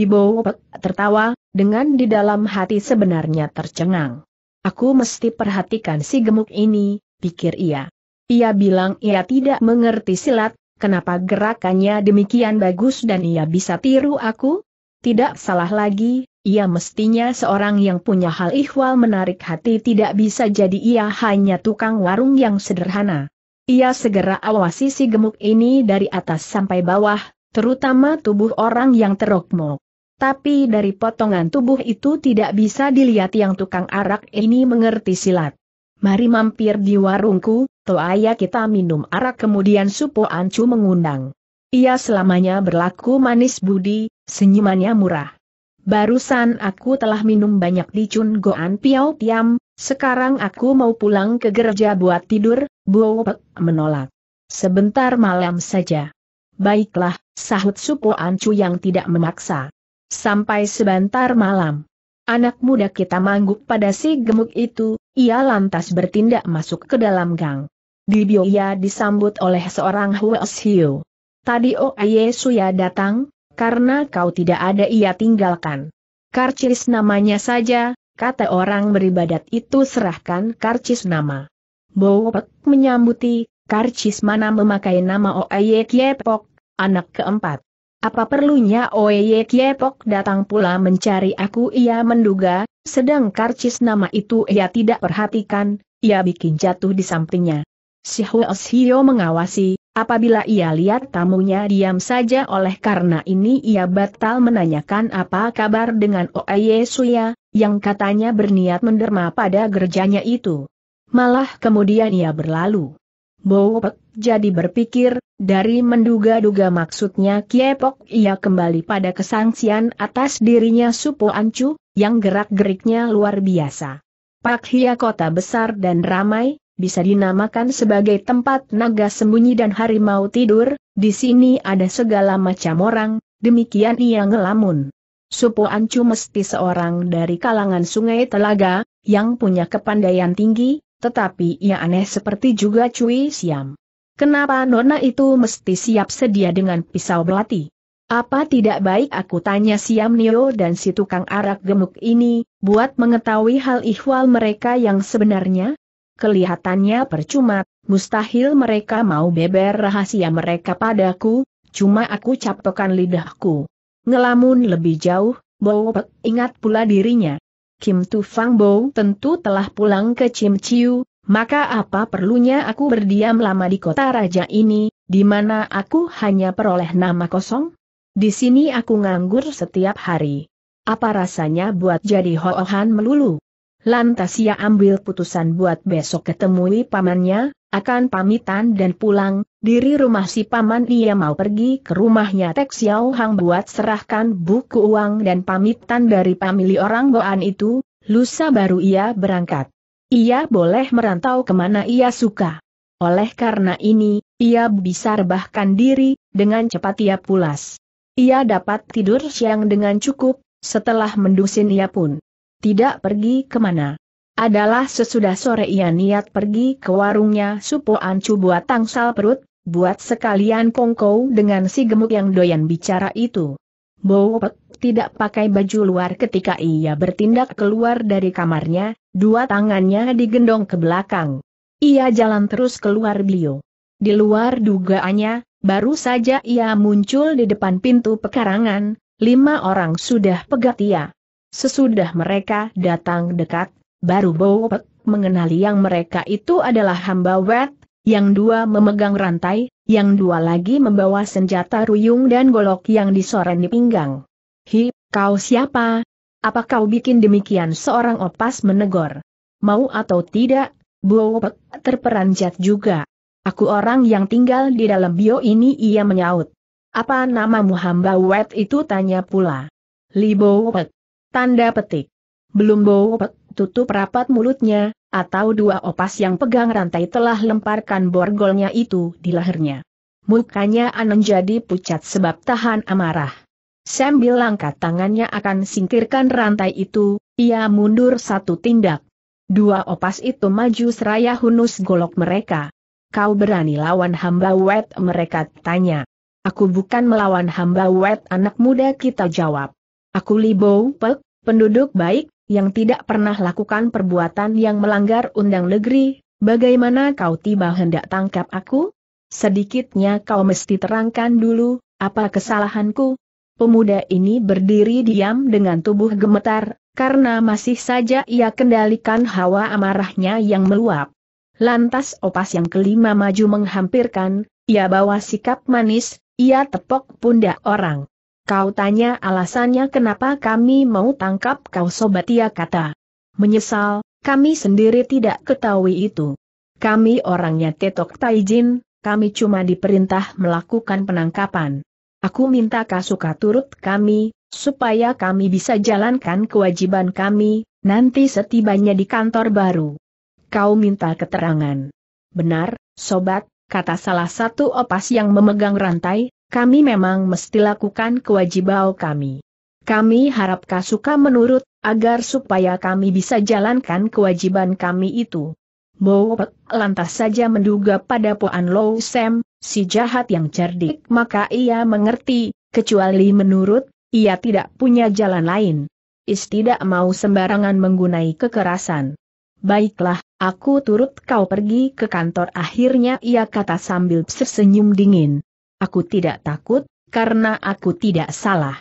Bowet tertawa, dengan di dalam hati sebenarnya tercengang. Aku mesti perhatikan si gemuk ini, pikir ia. Ia bilang ia tidak mengerti silat, kenapa gerakannya demikian bagus dan ia bisa tiru aku? Tidak salah lagi, ia mestinya seorang yang punya hal ihwal menarik hati tidak bisa jadi ia hanya tukang warung yang sederhana. Ia segera awasi si gemuk ini dari atas sampai bawah, terutama tubuh orang yang terokmok. Tapi dari potongan tubuh itu tidak bisa dilihat yang tukang arak ini mengerti silat mari mampir di warungku, toaya kita minum arak kemudian Supo Ancu mengundang. Ia selamanya berlaku manis budi, senyumannya murah. Barusan aku telah minum banyak di Chun Goan Piao Piam, sekarang aku mau pulang ke gereja buat tidur, Buopek menolak. Sebentar malam saja. Baiklah, sahut Supo Ancu yang tidak memaksa. Sampai sebentar malam. Anak muda kita mangguk pada si gemuk itu, ia lantas bertindak masuk ke dalam gang. Di bio ia disambut oleh seorang Huas Hiu. Tadi Oye Suya datang, karena kau tidak ada ia tinggalkan. Karcis namanya saja, kata orang beribadat itu serahkan karcis nama. Bowopek menyambuti, karcis mana memakai nama Oye Kiepok, anak keempat. Apa perlunya Oye Kiepok datang pula mencari aku ia menduga, sedang karcis nama itu ia tidak perhatikan, ia bikin jatuh di sampingnya. Si Hyo mengawasi, apabila ia lihat tamunya diam saja oleh karena ini ia batal menanyakan apa kabar dengan Oye Suya, yang katanya berniat menderma pada gerjanya itu. Malah kemudian ia berlalu. Bowpek jadi berpikir, dari menduga-duga maksudnya Kiepok ia kembali pada kesangsian atas dirinya Supo Ancu, yang gerak-geriknya luar biasa. Pak Hia kota besar dan ramai, bisa dinamakan sebagai tempat naga sembunyi dan harimau tidur, di sini ada segala macam orang, demikian ia ngelamun. Supo Ancu mesti seorang dari kalangan sungai Telaga, yang punya kepandaian tinggi, tetapi ia aneh seperti juga Cui Siam. Kenapa nona itu mesti siap sedia dengan pisau belati? Apa tidak baik aku tanya Siam Nio dan si tukang arak gemuk ini, buat mengetahui hal ihwal mereka yang sebenarnya? Kelihatannya percuma, mustahil mereka mau beber rahasia mereka padaku, cuma aku captekan lidahku. Ngelamun lebih jauh, Bowo ingat pula dirinya. Kim Tufang Bow tentu telah pulang ke Chim Chiu, maka apa perlunya aku berdiam lama di kota raja ini, di mana aku hanya peroleh nama kosong? Di sini aku nganggur setiap hari. Apa rasanya buat jadi hoohan melulu? Lantas ia ambil putusan buat besok ketemui pamannya, akan pamitan dan pulang, diri rumah si paman ia mau pergi ke rumahnya Tek Xiao Hang buat serahkan buku uang dan pamitan dari pamili orang boan itu, lusa baru ia berangkat. Ia boleh merantau kemana ia suka. Oleh karena ini, ia bisa rebahkan diri, dengan cepat ia pulas. Ia dapat tidur siang dengan cukup, setelah mendusin ia pun tidak pergi kemana. Adalah sesudah sore ia niat pergi ke warungnya Supo Ancu buat tangsal perut, buat sekalian kongkow dengan si gemuk yang doyan bicara itu. Bowo tidak pakai baju luar ketika ia bertindak keluar dari kamarnya, Dua tangannya digendong ke belakang. Ia jalan terus keluar beliau. Di luar dugaannya, baru saja ia muncul di depan pintu pekarangan, lima orang sudah pegat ia. Sesudah mereka datang dekat, baru Bowpek mengenali yang mereka itu adalah hamba Wet, yang dua memegang rantai, yang dua lagi membawa senjata ruyung dan golok yang disoreng di pinggang. Hi, kau siapa? Apa kau bikin demikian seorang opas menegor? Mau atau tidak, Buopek terperanjat juga. Aku orang yang tinggal di dalam bio ini ia menyaut. Apa nama hamba wet itu tanya pula. Li Buopek. Tanda petik. Belum Buopek tutup rapat mulutnya, atau dua opas yang pegang rantai telah lemparkan borgolnya itu di lahirnya. Mukanya anon jadi pucat sebab tahan amarah. Sambil langkah tangannya akan singkirkan rantai itu, ia mundur satu tindak. Dua opas itu maju seraya hunus golok mereka. Kau berani lawan hamba wet mereka tanya. Aku bukan melawan hamba wet anak muda kita jawab. Aku Libo Pek, penduduk baik, yang tidak pernah lakukan perbuatan yang melanggar undang negeri, bagaimana kau tiba hendak tangkap aku? Sedikitnya kau mesti terangkan dulu, apa kesalahanku, Pemuda ini berdiri diam dengan tubuh gemetar, karena masih saja ia kendalikan hawa amarahnya yang meluap. Lantas opas yang kelima maju menghampirkan, ia bawa sikap manis, ia tepok pundak orang. Kau tanya alasannya kenapa kami mau tangkap kau sobat ia kata. Menyesal, kami sendiri tidak ketahui itu. Kami orangnya tetok taijin, kami cuma diperintah melakukan penangkapan. Aku minta Kasuka turut kami, supaya kami bisa jalankan kewajiban kami, nanti setibanya di kantor baru. Kau minta keterangan. Benar, sobat, kata salah satu opas yang memegang rantai, kami memang mesti lakukan kewajiban kami. Kami harap Kasuka menurut, agar supaya kami bisa jalankan kewajiban kami itu. Bowok lantas saja menduga pada Poan Low Sam, si jahat yang cerdik maka ia mengerti, kecuali menurut, ia tidak punya jalan lain. Is tidak mau sembarangan menggunai kekerasan. Baiklah, aku turut kau pergi ke kantor akhirnya ia kata sambil tersenyum dingin. Aku tidak takut, karena aku tidak salah.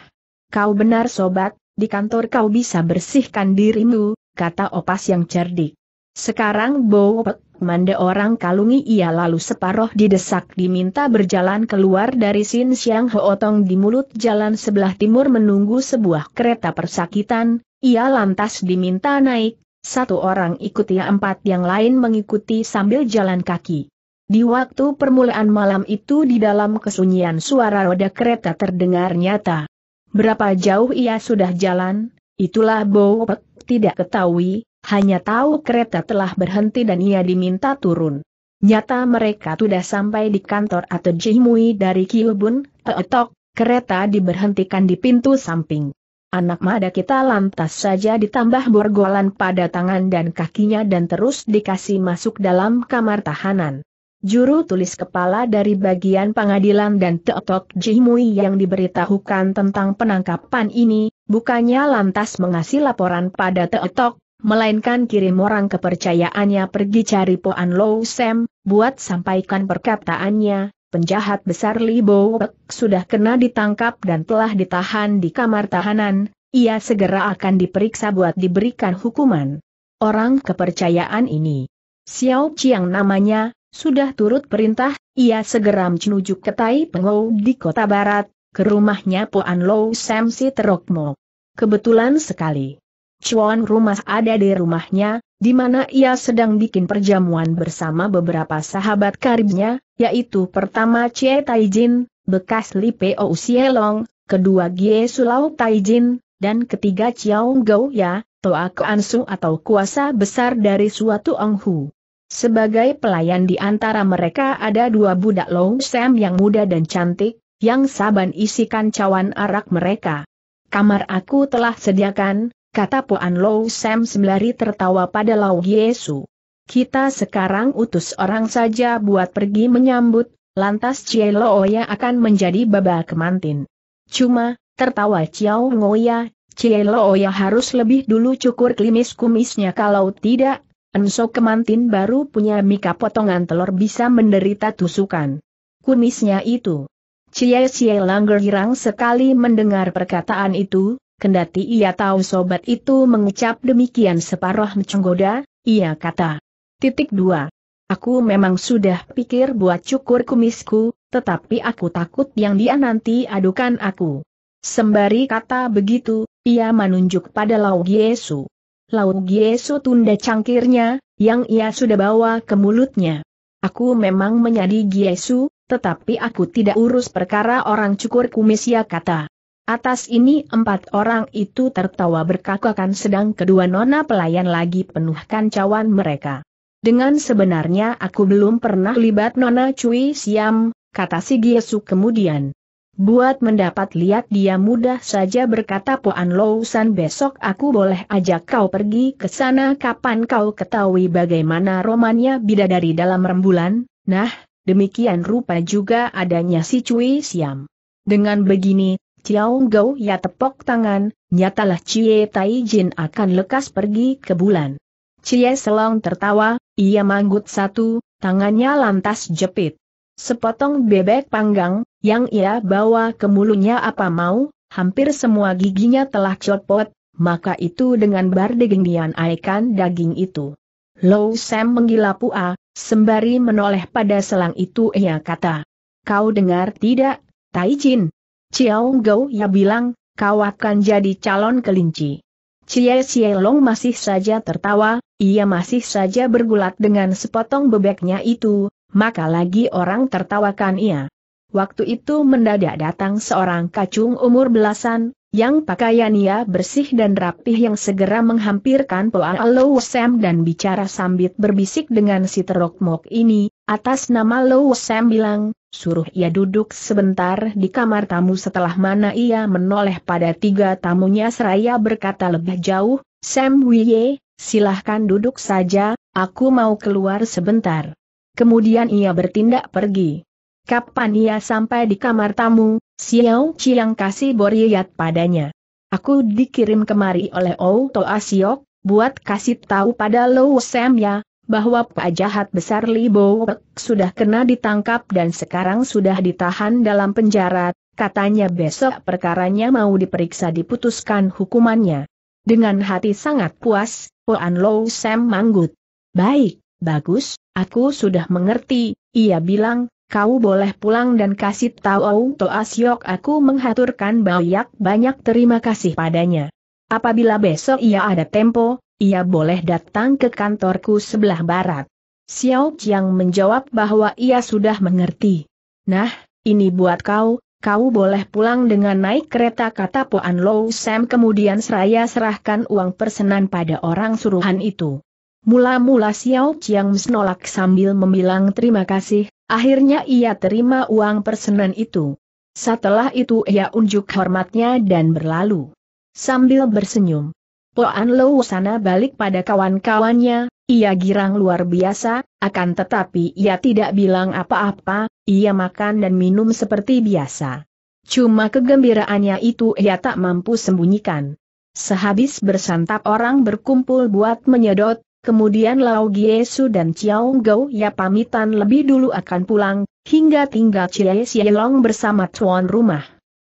Kau benar sobat, di kantor kau bisa bersihkan dirimu, kata opas yang cerdik. Sekarang Bowok Mande orang kalungi ia lalu separoh didesak diminta berjalan keluar dari Sin Siang Otong di mulut jalan sebelah timur menunggu sebuah kereta persakitan, ia lantas diminta naik, satu orang ikuti empat yang lain mengikuti sambil jalan kaki. Di waktu permulaan malam itu di dalam kesunyian suara roda kereta terdengar nyata. Berapa jauh ia sudah jalan, itulah Pek tidak ketahui, hanya tahu kereta telah berhenti dan ia diminta turun. Nyata mereka sudah sampai di kantor atau Jimui dari Kiubun, Teotok, kereta diberhentikan di pintu samping. Anak mada kita lantas saja ditambah borgolan pada tangan dan kakinya dan terus dikasih masuk dalam kamar tahanan. Juru tulis kepala dari bagian pengadilan dan Teotok Jimui yang diberitahukan tentang penangkapan ini, bukannya lantas mengasih laporan pada Teotok, melainkan kirim orang kepercayaannya pergi cari Poan Low Sam, buat sampaikan perkataannya, penjahat besar Li Bowek sudah kena ditangkap dan telah ditahan di kamar tahanan, ia segera akan diperiksa buat diberikan hukuman. Orang kepercayaan ini, Xiao Chiang namanya, sudah turut perintah, ia segera menuju ke Tai Pengou di kota barat, ke rumahnya Poan Low Sam si Terokmo. Kebetulan sekali. Chuan rumah ada di rumahnya, di mana ia sedang bikin perjamuan bersama beberapa sahabat karibnya, yaitu pertama Chie Taijin, bekas Li Peo Sielong, kedua Gie Sulau Taijin, dan ketiga Chiao Gouya, Toa Ansu atau kuasa besar dari suatu Onghu. Sebagai pelayan di antara mereka ada dua budak Long Sam yang muda dan cantik, yang saban isikan cawan arak mereka. Kamar aku telah sediakan, kata Puan Lou Sam sembari tertawa pada Lau Yesu. Kita sekarang utus orang saja buat pergi menyambut, lantas Cie looya akan menjadi babak kemantin. Cuma, tertawa Ciao Ngoya, Cie looya harus lebih dulu cukur klimis kumisnya kalau tidak, Enso kemantin baru punya mika potongan telur bisa menderita tusukan. Kumisnya itu. Cie Cie Langger girang sekali mendengar perkataan itu, Kendati ia tahu sobat itu mengucap demikian separoh mencenggoda, ia kata. Titik dua. Aku memang sudah pikir buat cukur kumisku, tetapi aku takut yang dia nanti adukan aku. Sembari kata begitu, ia menunjuk pada Lau Giesu. Lau Giesu tunda cangkirnya, yang ia sudah bawa ke mulutnya. Aku memang menyadi Giesu, tetapi aku tidak urus perkara orang cukur kumis ya kata. Atas ini empat orang itu tertawa berkakakan sedang kedua nona pelayan lagi penuhkan cawan mereka. Dengan sebenarnya aku belum pernah libat nona cuy Siam, kata si Giesu kemudian. Buat mendapat lihat dia mudah saja berkata Puan Lousan besok aku boleh ajak kau pergi ke sana kapan kau ketahui bagaimana romannya bidadari dalam rembulan, nah, demikian rupa juga adanya si cuy Siam. Dengan begini, Chiao Gou ya tepok tangan, nyatalah Cie Tai Jin akan lekas pergi ke bulan. Cie Selong tertawa, ia manggut satu, tangannya lantas jepit. Sepotong bebek panggang, yang ia bawa ke mulutnya apa mau, hampir semua giginya telah copot, maka itu dengan bar bardegenian aikan daging itu. Low Sam menggila pua, sembari menoleh pada selang itu ia kata. Kau dengar tidak, Taijin, Ciao Gou ya bilang, kau akan jadi calon kelinci. Cie Cie Long masih saja tertawa, ia masih saja bergulat dengan sepotong bebeknya itu, maka lagi orang tertawakan ia. Waktu itu mendadak datang seorang kacung umur belasan, yang pakaiannya bersih dan rapih yang segera menghampirkan Poa Sam dan bicara sambil berbisik dengan si terokmok ini, Atas nama Lou Sam bilang, suruh ia duduk sebentar di kamar tamu setelah mana ia menoleh pada tiga tamunya seraya berkata lebih jauh, Sam Wiye, silahkan duduk saja, aku mau keluar sebentar. Kemudian ia bertindak pergi. Kapan ia sampai di kamar tamu, Xiao Chiang kasih boriat padanya. Aku dikirim kemari oleh Outo Asiok, buat kasih tahu pada Lou Sam ya, bahwa Jahat besar Li Bo sudah kena ditangkap dan sekarang sudah ditahan dalam penjara, katanya besok perkaranya mau diperiksa diputuskan hukumannya. Dengan hati sangat puas, Poan Lou Sam manggut. Baik, bagus, aku sudah mengerti, ia bilang, kau boleh pulang dan kasih tahu Asyok aku menghaturkan banyak-banyak terima kasih padanya. Apabila besok ia ada tempo, ia boleh datang ke kantorku sebelah barat. Xiao Chiang menjawab bahwa ia sudah mengerti. Nah, ini buat kau, kau boleh pulang dengan naik kereta kata Poan Low Sam kemudian seraya serahkan uang persenan pada orang suruhan itu. Mula-mula Xiao Chiang menolak sambil membilang terima kasih, akhirnya ia terima uang persenan itu. Setelah itu ia unjuk hormatnya dan berlalu. Sambil bersenyum, Poan Lou sana balik pada kawan-kawannya, ia girang luar biasa, akan tetapi ia tidak bilang apa-apa, ia makan dan minum seperti biasa. Cuma kegembiraannya itu ia tak mampu sembunyikan. Sehabis bersantap orang berkumpul buat menyedot, kemudian Lao Giesu dan Chiao Gou ya pamitan lebih dulu akan pulang, hingga tinggal Chile Sielong bersama tuan rumah.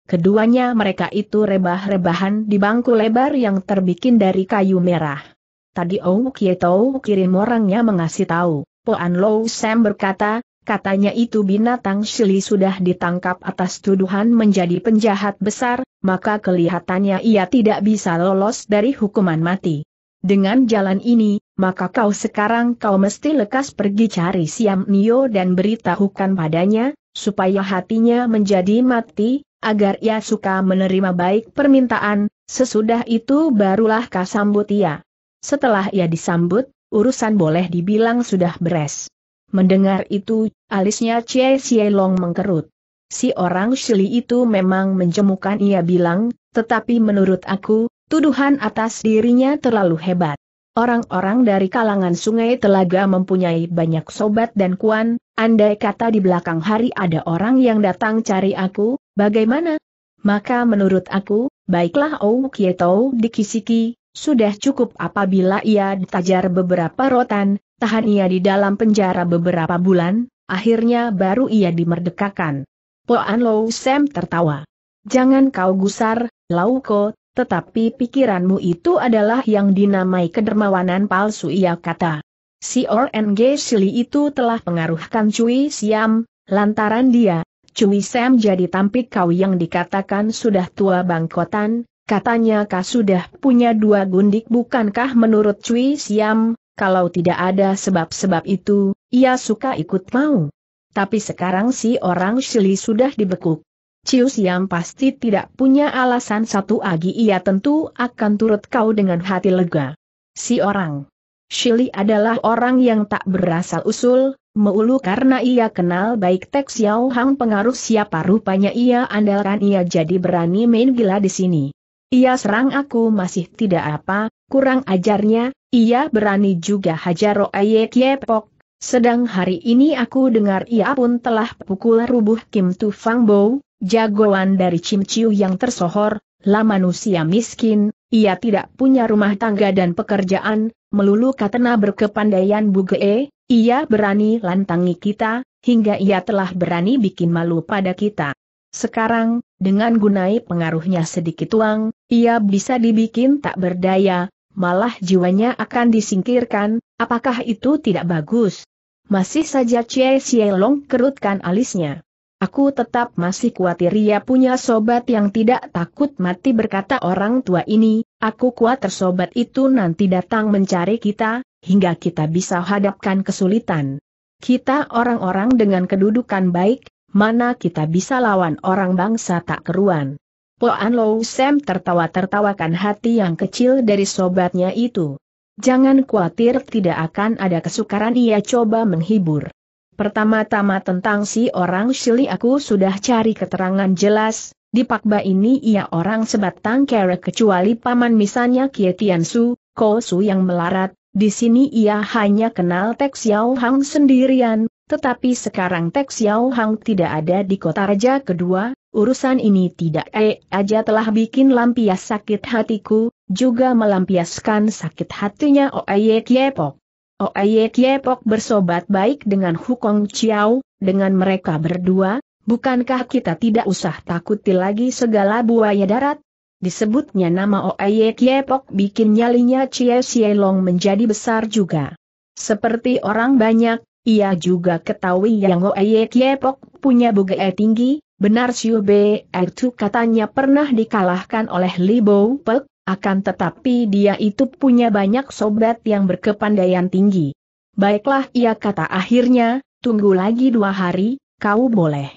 Keduanya mereka itu rebah-rebahan di bangku lebar yang terbikin dari kayu merah. Tadi Ou Kietou kirim orangnya mengasih tahu, Poan Lou Sam berkata, katanya itu binatang Shili sudah ditangkap atas tuduhan menjadi penjahat besar, maka kelihatannya ia tidak bisa lolos dari hukuman mati. Dengan jalan ini, maka kau sekarang kau mesti lekas pergi cari Siam Nio dan beritahukan padanya, supaya hatinya menjadi mati, agar ia suka menerima baik permintaan, sesudah itu barulah kasambut ia. Setelah ia disambut, urusan boleh dibilang sudah beres. Mendengar itu, alisnya Cie Cie Long mengkerut. Si orang Shili itu memang menjemukan ia bilang, tetapi menurut aku, tuduhan atas dirinya terlalu hebat. Orang-orang dari kalangan sungai telaga mempunyai banyak sobat dan kuan, andai kata di belakang hari ada orang yang datang cari aku, Bagaimana? Maka menurut aku, baiklah Ou Kietou dikisiki, sudah cukup apabila ia ditajar beberapa rotan, tahan ia di dalam penjara beberapa bulan, akhirnya baru ia dimerdekakan. Poan Lou Sam tertawa. Jangan kau gusar, Lauko, tetapi pikiranmu itu adalah yang dinamai kedermawanan palsu ia kata. Si RNG Sili itu telah pengaruhkan Cui Siam, lantaran dia, Cumi Sam jadi tampik kau yang dikatakan sudah tua bangkotan, katanya kau sudah punya dua gundik bukankah menurut Cui Siam, kalau tidak ada sebab-sebab itu, ia suka ikut mau. Tapi sekarang si orang Shili sudah dibekuk. Ciu Siam pasti tidak punya alasan satu agi ia tentu akan turut kau dengan hati lega. Si orang Shili adalah orang yang tak berasal usul, Meulu karena ia kenal baik Tek Xiao Hang pengaruh siapa rupanya ia andalkan ia jadi berani main gila di sini. Ia serang aku masih tidak apa, kurang ajarnya, ia berani juga hajar Roaye Kiepok. Sedang hari ini aku dengar ia pun telah pukul rubuh Kim Tu Fang Bo, jagoan dari Chim Chiu yang tersohor, lah manusia miskin, ia tidak punya rumah tangga dan pekerjaan, melulu katena berkepandaian bugee. Ia berani lantangi kita, hingga ia telah berani bikin malu pada kita. Sekarang, dengan gunai pengaruhnya sedikit uang, ia bisa dibikin tak berdaya, malah jiwanya akan disingkirkan, apakah itu tidak bagus? Masih saja Cie Cie Long kerutkan alisnya. Aku tetap masih khawatir ia punya sobat yang tidak takut mati berkata orang tua ini, aku khawatir sobat itu nanti datang mencari kita, hingga kita bisa hadapkan kesulitan. Kita orang-orang dengan kedudukan baik, mana kita bisa lawan orang bangsa tak keruan. Poan Lou Sam tertawa-tertawakan hati yang kecil dari sobatnya itu. Jangan khawatir tidak akan ada kesukaran ia coba menghibur. Pertama-tama tentang si orang Shili aku sudah cari keterangan jelas, di Pakba ini ia orang sebatang kere kecuali paman misalnya Kietian Su, Ko Su yang melarat, di sini ia hanya kenal Tek Xiao Hang sendirian, tetapi sekarang Tek Xiao Hang tidak ada di kota raja kedua, urusan ini tidak eh aja telah bikin lampias sakit hatiku, juga melampiaskan sakit hatinya Oeye Kiepok. Oeye Kiepok bersobat baik dengan Hukong Chiao, dengan mereka berdua, bukankah kita tidak usah takuti lagi segala buaya darat? Disebutnya nama Oye Kiepok bikin nyalinya Cie Sielong menjadi besar juga. Seperti orang banyak, ia juga ketahui yang Oye Kiepok punya bugae tinggi, benar Siu B. itu katanya pernah dikalahkan oleh Li Bo Pek, akan tetapi dia itu punya banyak sobat yang berkepandaian tinggi. Baiklah ia kata akhirnya, tunggu lagi dua hari, kau boleh.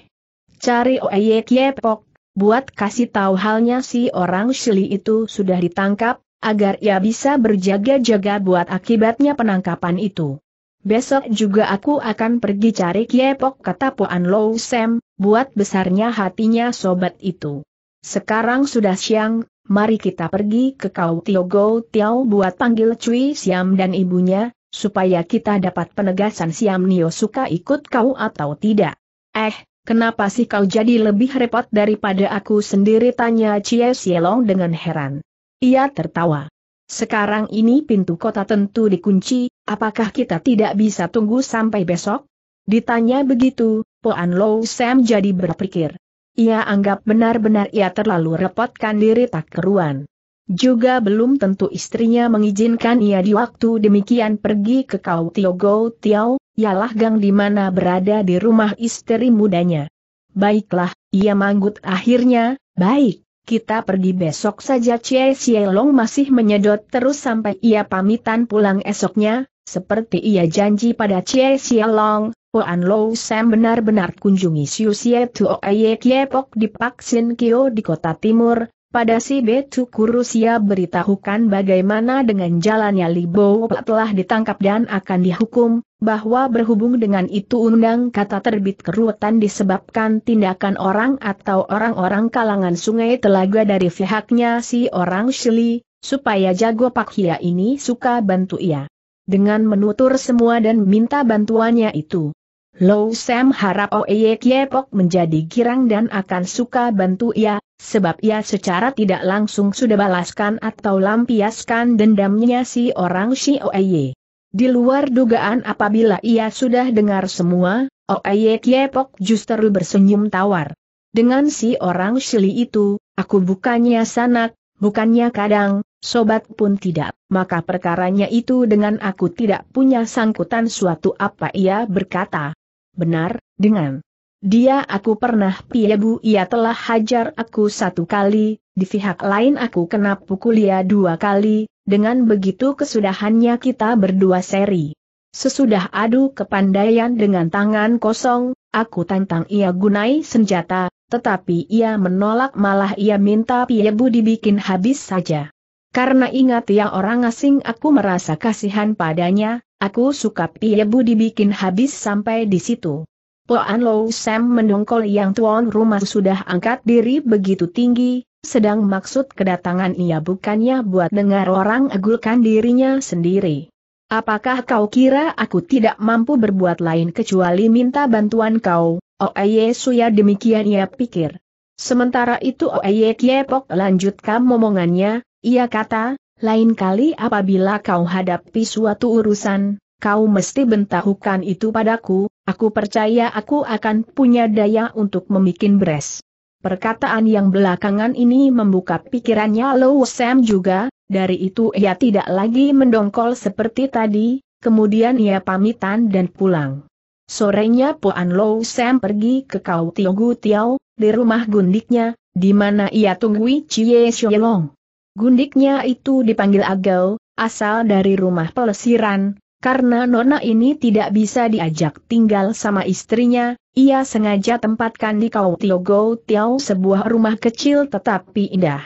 Cari Oye Kiepok, buat kasih tahu halnya si orang Shili itu sudah ditangkap, agar ia bisa berjaga-jaga buat akibatnya penangkapan itu. Besok juga aku akan pergi cari Kiepok kata Puan Low Sam, buat besarnya hatinya sobat itu. Sekarang sudah siang, mari kita pergi ke Kau Tio Go Tiao buat panggil Cui Siam dan ibunya, supaya kita dapat penegasan Siam Nio suka ikut kau atau tidak. Eh, Kenapa sih kau jadi lebih repot daripada aku sendiri tanya Chie Sielong dengan heran. Ia tertawa. Sekarang ini pintu kota tentu dikunci, apakah kita tidak bisa tunggu sampai besok? Ditanya begitu, Poan Low Sam jadi berpikir. Ia anggap benar-benar ia terlalu repotkan diri tak keruan. Juga belum tentu istrinya mengizinkan ia di waktu demikian pergi ke Kau Tio Go Tiao, ialah gang di mana berada di rumah istri mudanya. Baiklah, ia manggut akhirnya, baik, kita pergi besok saja Cie Long masih menyedot terus sampai ia pamitan pulang esoknya, seperti ia janji pada Cie Long, Poan Lo Sam benar-benar kunjungi Siu Xie Tuo Aye Kiepok di Paksin Kio di kota timur, pada si Betuku Kurusia beritahukan bagaimana dengan jalannya Libo telah ditangkap dan akan dihukum, bahwa berhubung dengan itu undang kata terbit keruwetan disebabkan tindakan orang atau orang-orang kalangan sungai telaga dari pihaknya si orang Shili, supaya jago pak hia ini suka bantu ia. Dengan menutur semua dan minta bantuannya itu. Low Sam harap Oye e Kiepok menjadi girang dan akan suka bantu ia, sebab ia secara tidak langsung sudah balaskan atau lampiaskan dendamnya si orang si Oye. E Di luar dugaan apabila ia sudah dengar semua, Oye e Kiepok justru bersenyum tawar. Dengan si orang Shili itu, aku bukannya sanak, bukannya kadang, sobat pun tidak, maka perkaranya itu dengan aku tidak punya sangkutan suatu apa ia berkata. Benar, dengan dia aku pernah piyebu ia telah hajar aku satu kali, di pihak lain aku kena pukul ia dua kali, dengan begitu kesudahannya kita berdua seri. Sesudah adu kepandaian dengan tangan kosong, aku tantang ia gunai senjata, tetapi ia menolak malah ia minta piyebu dibikin habis saja. Karena ingat ia ya orang asing aku merasa kasihan padanya, Aku suka bu dibikin habis sampai di situ. Poan Low Sam mendongkol yang tuan rumah sudah angkat diri begitu tinggi, sedang maksud kedatangan ia bukannya buat dengar orang agulkan dirinya sendiri. Apakah kau kira aku tidak mampu berbuat lain kecuali minta bantuan kau, Oeye Suya demikian ia pikir. Sementara itu Oeye Kiepok lanjutkan momongannya, ia kata, lain kali apabila kau hadapi suatu urusan, kau mesti bentahukan itu padaku, aku percaya aku akan punya daya untuk membuat beres. Perkataan yang belakangan ini membuka pikirannya Lou Sam juga, dari itu ia tidak lagi mendongkol seperti tadi, kemudian ia pamitan dan pulang. Sorenya Puan Lou Sam pergi ke Kau Tiogu Tiao, di rumah gundiknya, di mana ia tunggui Chie Xiolong. Gundiknya itu dipanggil Agau, asal dari rumah pelesiran, karena Nona ini tidak bisa diajak tinggal sama istrinya, ia sengaja tempatkan di Kau Go Tiao sebuah rumah kecil tetapi indah.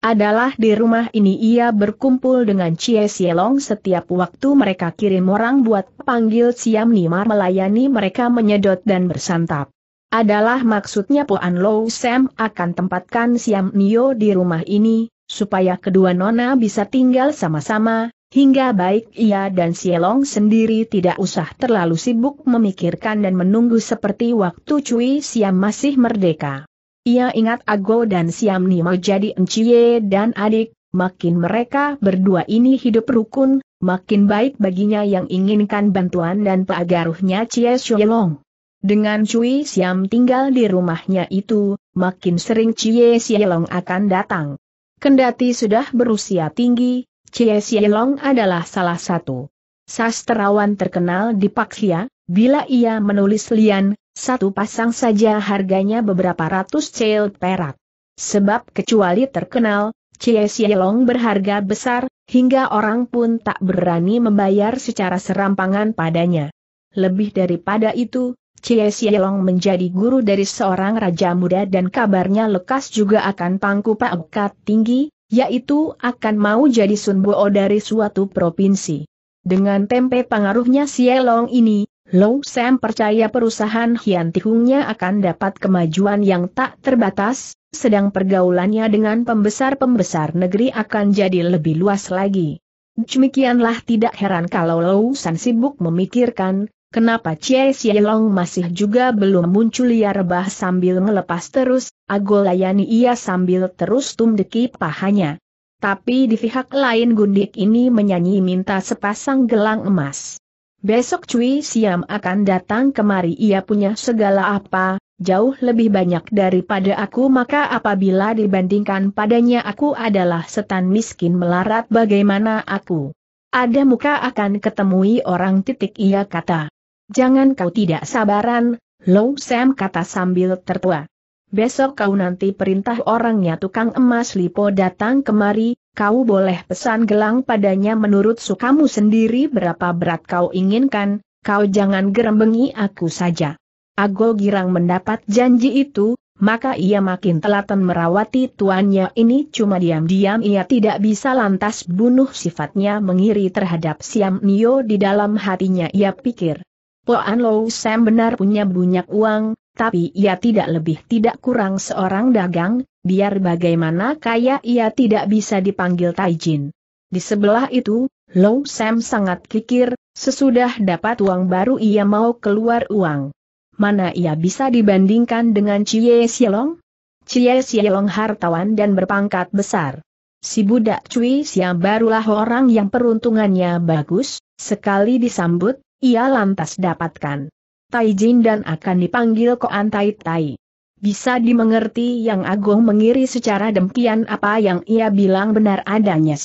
Adalah di rumah ini ia berkumpul dengan Cie Sielong setiap waktu mereka kirim orang buat panggil Siam Nimar melayani mereka menyedot dan bersantap. Adalah maksudnya Puan Lou Sam akan tempatkan Siam Nio di rumah ini, supaya kedua nona bisa tinggal sama-sama, hingga baik ia dan Sielong sendiri tidak usah terlalu sibuk memikirkan dan menunggu seperti waktu Cui Siam masih merdeka. Ia ingat Ago dan Siam mau jadi enciye dan adik, makin mereka berdua ini hidup rukun, makin baik baginya yang inginkan bantuan dan pagaruhnya Cie Sielong. Dengan Cui Siam tinggal di rumahnya itu, makin sering Cie Sielong akan datang. Kendati sudah berusia tinggi, Cie Long adalah salah satu sastrawan terkenal di Paksia, bila ia menulis lian, satu pasang saja harganya beberapa ratus cel perak. Sebab kecuali terkenal, Cie Long berharga besar, hingga orang pun tak berani membayar secara serampangan padanya. Lebih daripada itu, Cie Sielong menjadi guru dari seorang raja muda dan kabarnya lekas juga akan pangku pangkat tinggi, yaitu akan mau jadi sunbuo dari suatu provinsi. Dengan tempe pengaruhnya Sielong ini, Lou Sam percaya perusahaan Hian Tihungnya akan dapat kemajuan yang tak terbatas, sedang pergaulannya dengan pembesar-pembesar negeri akan jadi lebih luas lagi. Demikianlah tidak heran kalau Lou San sibuk memikirkan, Kenapa Cie Long masih juga belum muncul ia rebah sambil ngelepas terus, agolayani ia sambil terus tumdeki pahanya. Tapi di pihak lain gundik ini menyanyi minta sepasang gelang emas. Besok Cui Siam akan datang kemari ia punya segala apa, jauh lebih banyak daripada aku maka apabila dibandingkan padanya aku adalah setan miskin melarat bagaimana aku. Ada muka akan ketemui orang titik ia kata. Jangan kau tidak sabaran, Low Sam kata sambil tertua. Besok kau nanti perintah orangnya tukang emas Lipo datang kemari, kau boleh pesan gelang padanya menurut sukamu sendiri berapa berat kau inginkan, kau jangan gerembengi aku saja. Agol Girang mendapat janji itu, maka ia makin telaten merawati tuannya ini cuma diam-diam ia tidak bisa lantas bunuh sifatnya mengiri terhadap Siam Nio di dalam hatinya ia pikir. Poan Low Sam benar punya banyak uang, tapi ia tidak lebih tidak kurang seorang dagang, biar bagaimana kaya ia tidak bisa dipanggil Taijin. Di sebelah itu, Low Sam sangat kikir, sesudah dapat uang baru ia mau keluar uang. Mana ia bisa dibandingkan dengan Cie Sielong? Cie Sielong hartawan dan berpangkat besar. Si budak Cui Sia barulah orang yang peruntungannya bagus, sekali disambut, ia lantas dapatkan. Tai Jin dan akan dipanggil ke Tai Tai. Bisa dimengerti yang Agung mengiri secara demikian apa yang ia bilang benar adanya.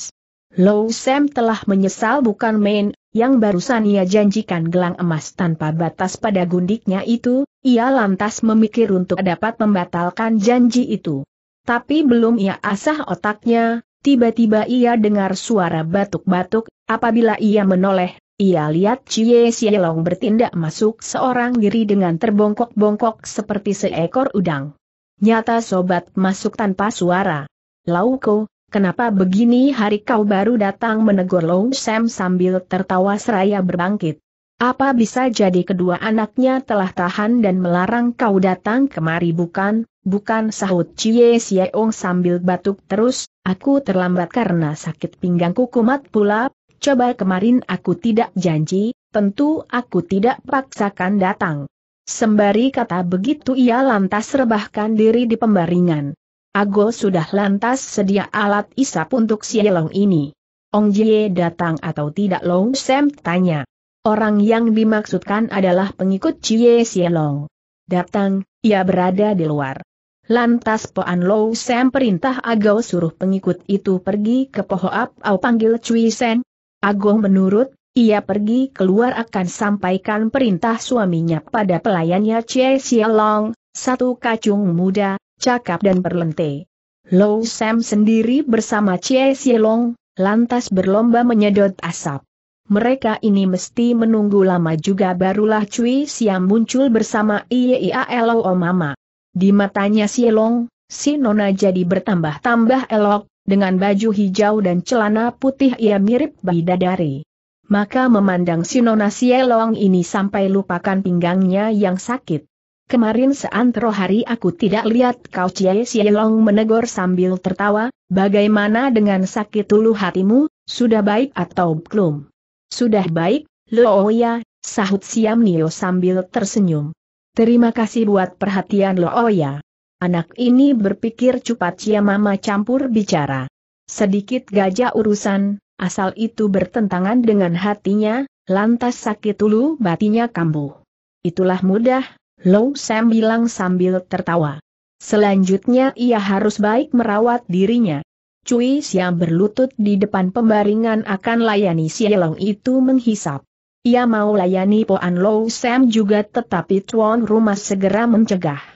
Low Sam telah menyesal bukan main, yang barusan ia janjikan gelang emas tanpa batas pada gundiknya itu, ia lantas memikir untuk dapat membatalkan janji itu. Tapi belum ia asah otaknya, tiba-tiba ia dengar suara batuk-batuk, apabila ia menoleh, ia lihat Chie Xielong bertindak masuk seorang diri dengan terbongkok-bongkok seperti seekor udang. Nyata sobat masuk tanpa suara. Lauko, kenapa begini hari kau baru datang menegur Long Sam sambil tertawa seraya berbangkit. Apa bisa jadi kedua anaknya telah tahan dan melarang kau datang kemari bukan? Bukan sahut Chie Sieong sambil batuk terus, aku terlambat karena sakit pinggangku kumat pula, coba kemarin aku tidak janji, tentu aku tidak paksakan datang. Sembari kata begitu ia lantas rebahkan diri di pembaringan. Ago sudah lantas sedia alat isap untuk si Sielong ini. Ong Jie datang atau tidak Long Sam tanya. Orang yang dimaksudkan adalah pengikut Cie Sielong. Datang, ia berada di luar. Lantas Poan Low Sam perintah Agau suruh pengikut itu pergi ke Poho Ap Au panggil Cui Sen, Agung menurut, ia pergi keluar akan sampaikan perintah suaminya pada pelayannya Chie Xialong, satu kacung muda, cakap dan berlente. Low Sam sendiri bersama Chie Xialong, lantas berlomba menyedot asap. Mereka ini mesti menunggu lama juga barulah Cui Siam muncul bersama Ieialo Mama. Di matanya Xialong, si Nona jadi bertambah-tambah elok, dengan baju hijau dan celana putih ia mirip bidadari. Maka memandang si Nona Sieloang ini sampai lupakan pinggangnya yang sakit. Kemarin seantero hari aku tidak lihat kau Cie Sielong menegur sambil tertawa, bagaimana dengan sakit ulu hatimu, sudah baik atau belum? Sudah baik, ya, sahut Siam Nio sambil tersenyum. Terima kasih buat perhatian ya. Anak ini berpikir cepat cia ya mama campur bicara. Sedikit gajah urusan, asal itu bertentangan dengan hatinya, lantas sakit dulu batinya kambuh. Itulah mudah, Low Sam bilang sambil tertawa. Selanjutnya ia harus baik merawat dirinya. Cui Sia berlutut di depan pembaringan akan layani si Long itu menghisap. Ia mau layani Poan Low Sam juga tetapi tuan rumah segera mencegah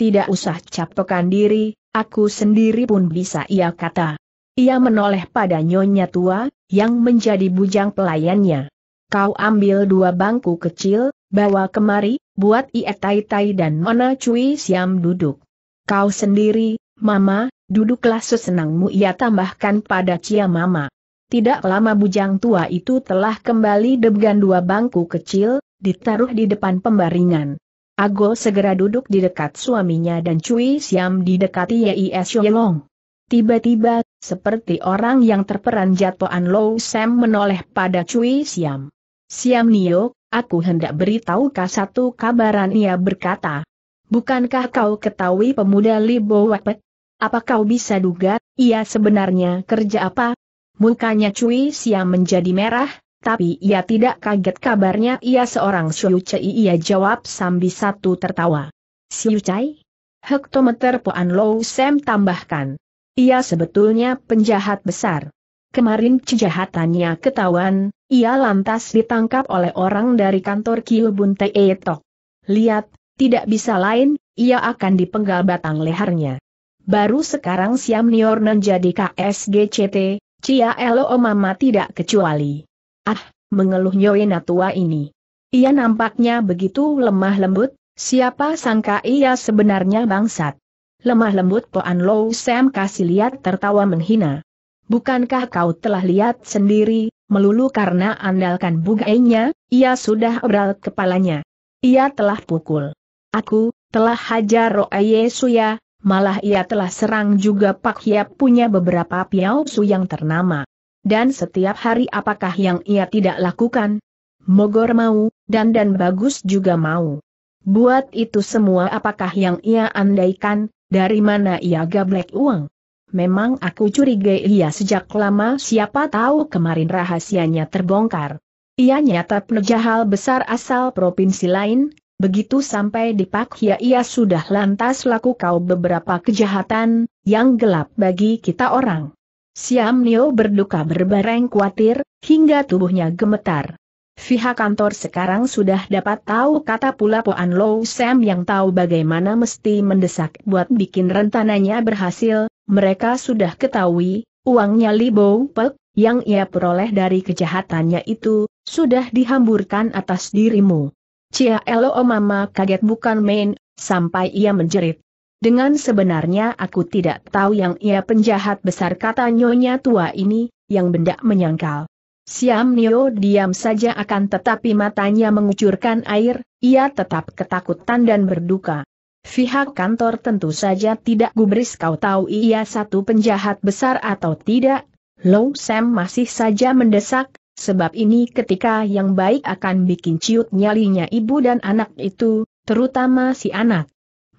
tidak usah capekan diri, aku sendiri pun bisa ia kata. Ia menoleh pada nyonya tua, yang menjadi bujang pelayannya. Kau ambil dua bangku kecil, bawa kemari, buat ia Tai Tai dan Nona Cui Siam duduk. Kau sendiri, Mama, duduklah sesenangmu ia tambahkan pada Cia Mama. Tidak lama bujang tua itu telah kembali degan dua bangku kecil, ditaruh di depan pembaringan. Ago segera duduk di dekat suaminya dan Cui Siam di dekat Yis Yolong. Tiba-tiba, seperti orang yang terperanjat Poan Low Sam menoleh pada Cui Siam. Siam Nio, aku hendak beritahu kau satu kabaran ia berkata. Bukankah kau ketahui pemuda Li Bo Wepet? Apa kau bisa duga, ia sebenarnya kerja apa? Mukanya Cui Siam menjadi merah, tapi ia tidak kaget kabarnya ia seorang Siu Cai ia jawab sambil satu tertawa. Siu Cai? Hektometer Poan Low Sam tambahkan. Ia sebetulnya penjahat besar. Kemarin kejahatannya ketahuan, ia lantas ditangkap oleh orang dari kantor Kilbun Tok. Lihat, tidak bisa lain, ia akan dipenggal batang lehernya. Baru sekarang Siam Niornan jadi KSGCT, Cia Elo Omama tidak kecuali. Ah, mengeluh Nyoena tua ini. Ia nampaknya begitu lemah lembut, siapa sangka ia sebenarnya bangsat. Lemah lembut Poan Low Sam kasih lihat tertawa menghina. Bukankah kau telah lihat sendiri, melulu karena andalkan bugainya, ia sudah obral kepalanya. Ia telah pukul. Aku, telah hajar Roaye Suya, malah ia telah serang juga Pak Hiap punya beberapa piausu yang ternama. Dan setiap hari apakah yang ia tidak lakukan? Mogor mau, dan dan bagus juga mau. Buat itu semua apakah yang ia andaikan, dari mana ia gablek uang? Memang aku curiga ia sejak lama siapa tahu kemarin rahasianya terbongkar. Ia nyata penjahal besar asal provinsi lain, begitu sampai di Pakhia ia sudah lantas laku kau beberapa kejahatan, yang gelap bagi kita orang. Siam Nio berduka berbareng khawatir, hingga tubuhnya gemetar. Pihak kantor sekarang sudah dapat tahu kata pula Poan Low Sam yang tahu bagaimana mesti mendesak buat bikin rentananya berhasil, mereka sudah ketahui, uangnya Li Bo Pek, yang ia peroleh dari kejahatannya itu, sudah dihamburkan atas dirimu. Cia Elo Mama kaget bukan main, sampai ia menjerit. Dengan sebenarnya aku tidak tahu yang ia penjahat besar kata nyonya tua ini, yang benda menyangkal. Siam Nio diam saja akan tetapi matanya mengucurkan air, ia tetap ketakutan dan berduka. Pihak kantor tentu saja tidak gubris kau tahu ia satu penjahat besar atau tidak, Long Sam masih saja mendesak, sebab ini ketika yang baik akan bikin ciut nyalinya ibu dan anak itu, terutama si anak.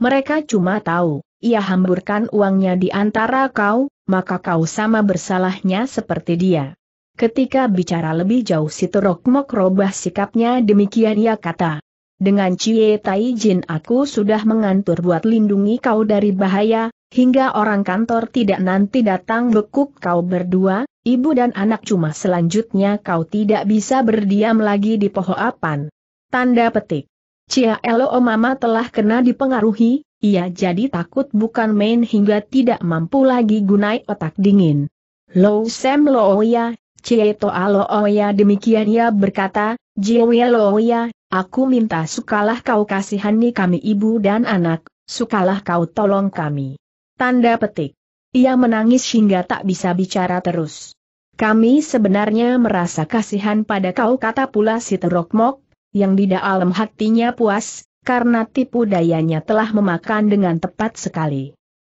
Mereka cuma tahu, ia hamburkan uangnya di antara kau, maka kau sama bersalahnya seperti dia. Ketika bicara lebih jauh si Terokmok robah sikapnya demikian ia kata. Dengan Cie Tai Jin aku sudah mengantur buat lindungi kau dari bahaya, hingga orang kantor tidak nanti datang bekuk kau berdua, ibu dan anak cuma selanjutnya kau tidak bisa berdiam lagi di pohoapan. Tanda petik. Cia Elo oh, Mama telah kena dipengaruhi, ia jadi takut bukan main hingga tidak mampu lagi gunai otak dingin. Lo Sam Looya, oh, Cieto oh, ya demikian ia berkata, Jiwe Looya, aku minta sukalah kau kasihani kami ibu dan anak, sukalah kau tolong kami. Tanda petik. Ia menangis hingga tak bisa bicara terus. Kami sebenarnya merasa kasihan pada kau kata pula si Terokmok, yang di dalam hatinya puas, karena tipu dayanya telah memakan dengan tepat sekali.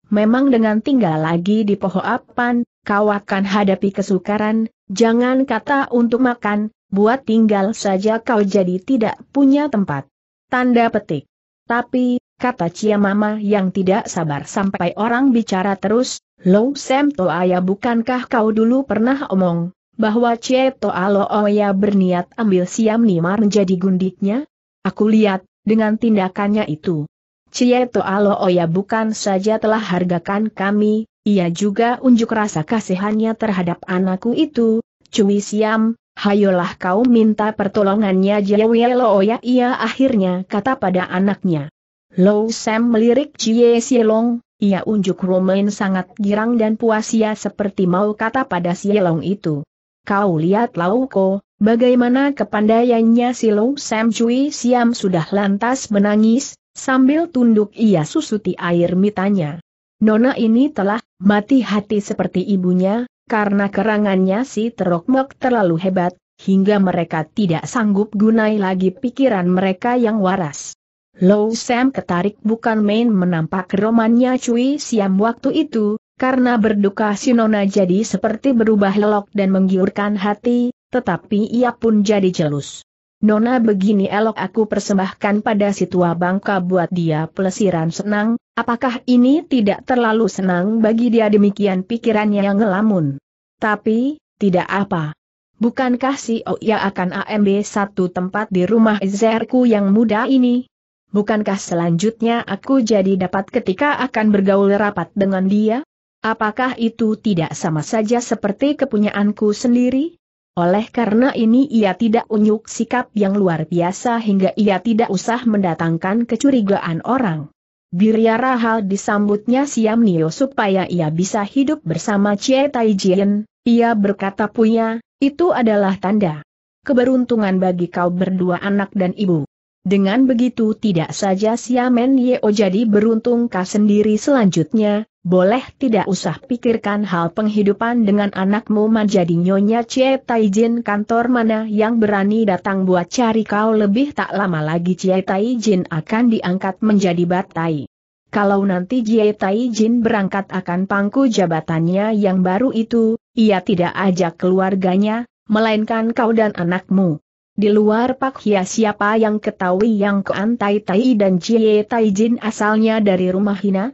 Memang dengan tinggal lagi di pohon Pohoapan, kau akan hadapi kesukaran, jangan kata untuk makan, buat tinggal saja kau jadi tidak punya tempat. Tanda petik. Tapi, kata Cia Mama yang tidak sabar sampai orang bicara terus, Low Sam Toaya bukankah kau dulu pernah omong, bahwa Cie Cieto Alooya berniat ambil Siam Nimar menjadi gundiknya? Aku lihat, dengan tindakannya itu. Cie Cieto Alooya bukan saja telah hargakan kami, ia juga unjuk rasa kasihannya terhadap anakku itu, Cui Siam, hayolah kau minta pertolongannya Jawi Looya ia akhirnya kata pada anaknya. Lo Sam melirik Cie Sielong, ia unjuk Romain sangat girang dan puas ia seperti mau kata pada Sielong itu kau lihat Lauko, bagaimana kepandaiannya si Lou Sam Cui Siam sudah lantas menangis, sambil tunduk ia susuti air mitanya. Nona ini telah mati hati seperti ibunya, karena kerangannya si Terokmok terlalu hebat, hingga mereka tidak sanggup gunai lagi pikiran mereka yang waras. Low Sam ketarik bukan main menampak romannya Cui Siam waktu itu, karena berduka si Nona jadi seperti berubah lelok dan menggiurkan hati, tetapi ia pun jadi jelus. Nona begini elok aku persembahkan pada si tua bangka buat dia pelesiran senang, apakah ini tidak terlalu senang bagi dia demikian pikirannya yang ngelamun. Tapi, tidak apa. Bukankah si Oya oh akan AMB satu tempat di rumah Ezerku yang muda ini? Bukankah selanjutnya aku jadi dapat ketika akan bergaul rapat dengan dia? Apakah itu tidak sama saja seperti kepunyaanku sendiri? Oleh karena ini ia tidak unyuk sikap yang luar biasa hingga ia tidak usah mendatangkan kecurigaan orang. Birya Rahal disambutnya Siam Nio supaya ia bisa hidup bersama Chie Tai Jien, ia berkata punya, itu adalah tanda keberuntungan bagi kau berdua anak dan ibu. Dengan begitu tidak saja Siamen Yeo jadi beruntung kau sendiri selanjutnya, boleh tidak usah pikirkan hal penghidupan dengan anakmu menjadi nyonya Cie Taijin kantor mana yang berani datang buat cari kau lebih tak lama lagi Cie Taijin akan diangkat menjadi batai. Kalau nanti Cie Taijin berangkat akan pangku jabatannya yang baru itu, ia tidak ajak keluarganya, melainkan kau dan anakmu. Di luar Pak Hia siapa yang ketahui yang keantai Tai dan Cie Taijin asalnya dari rumah Hina?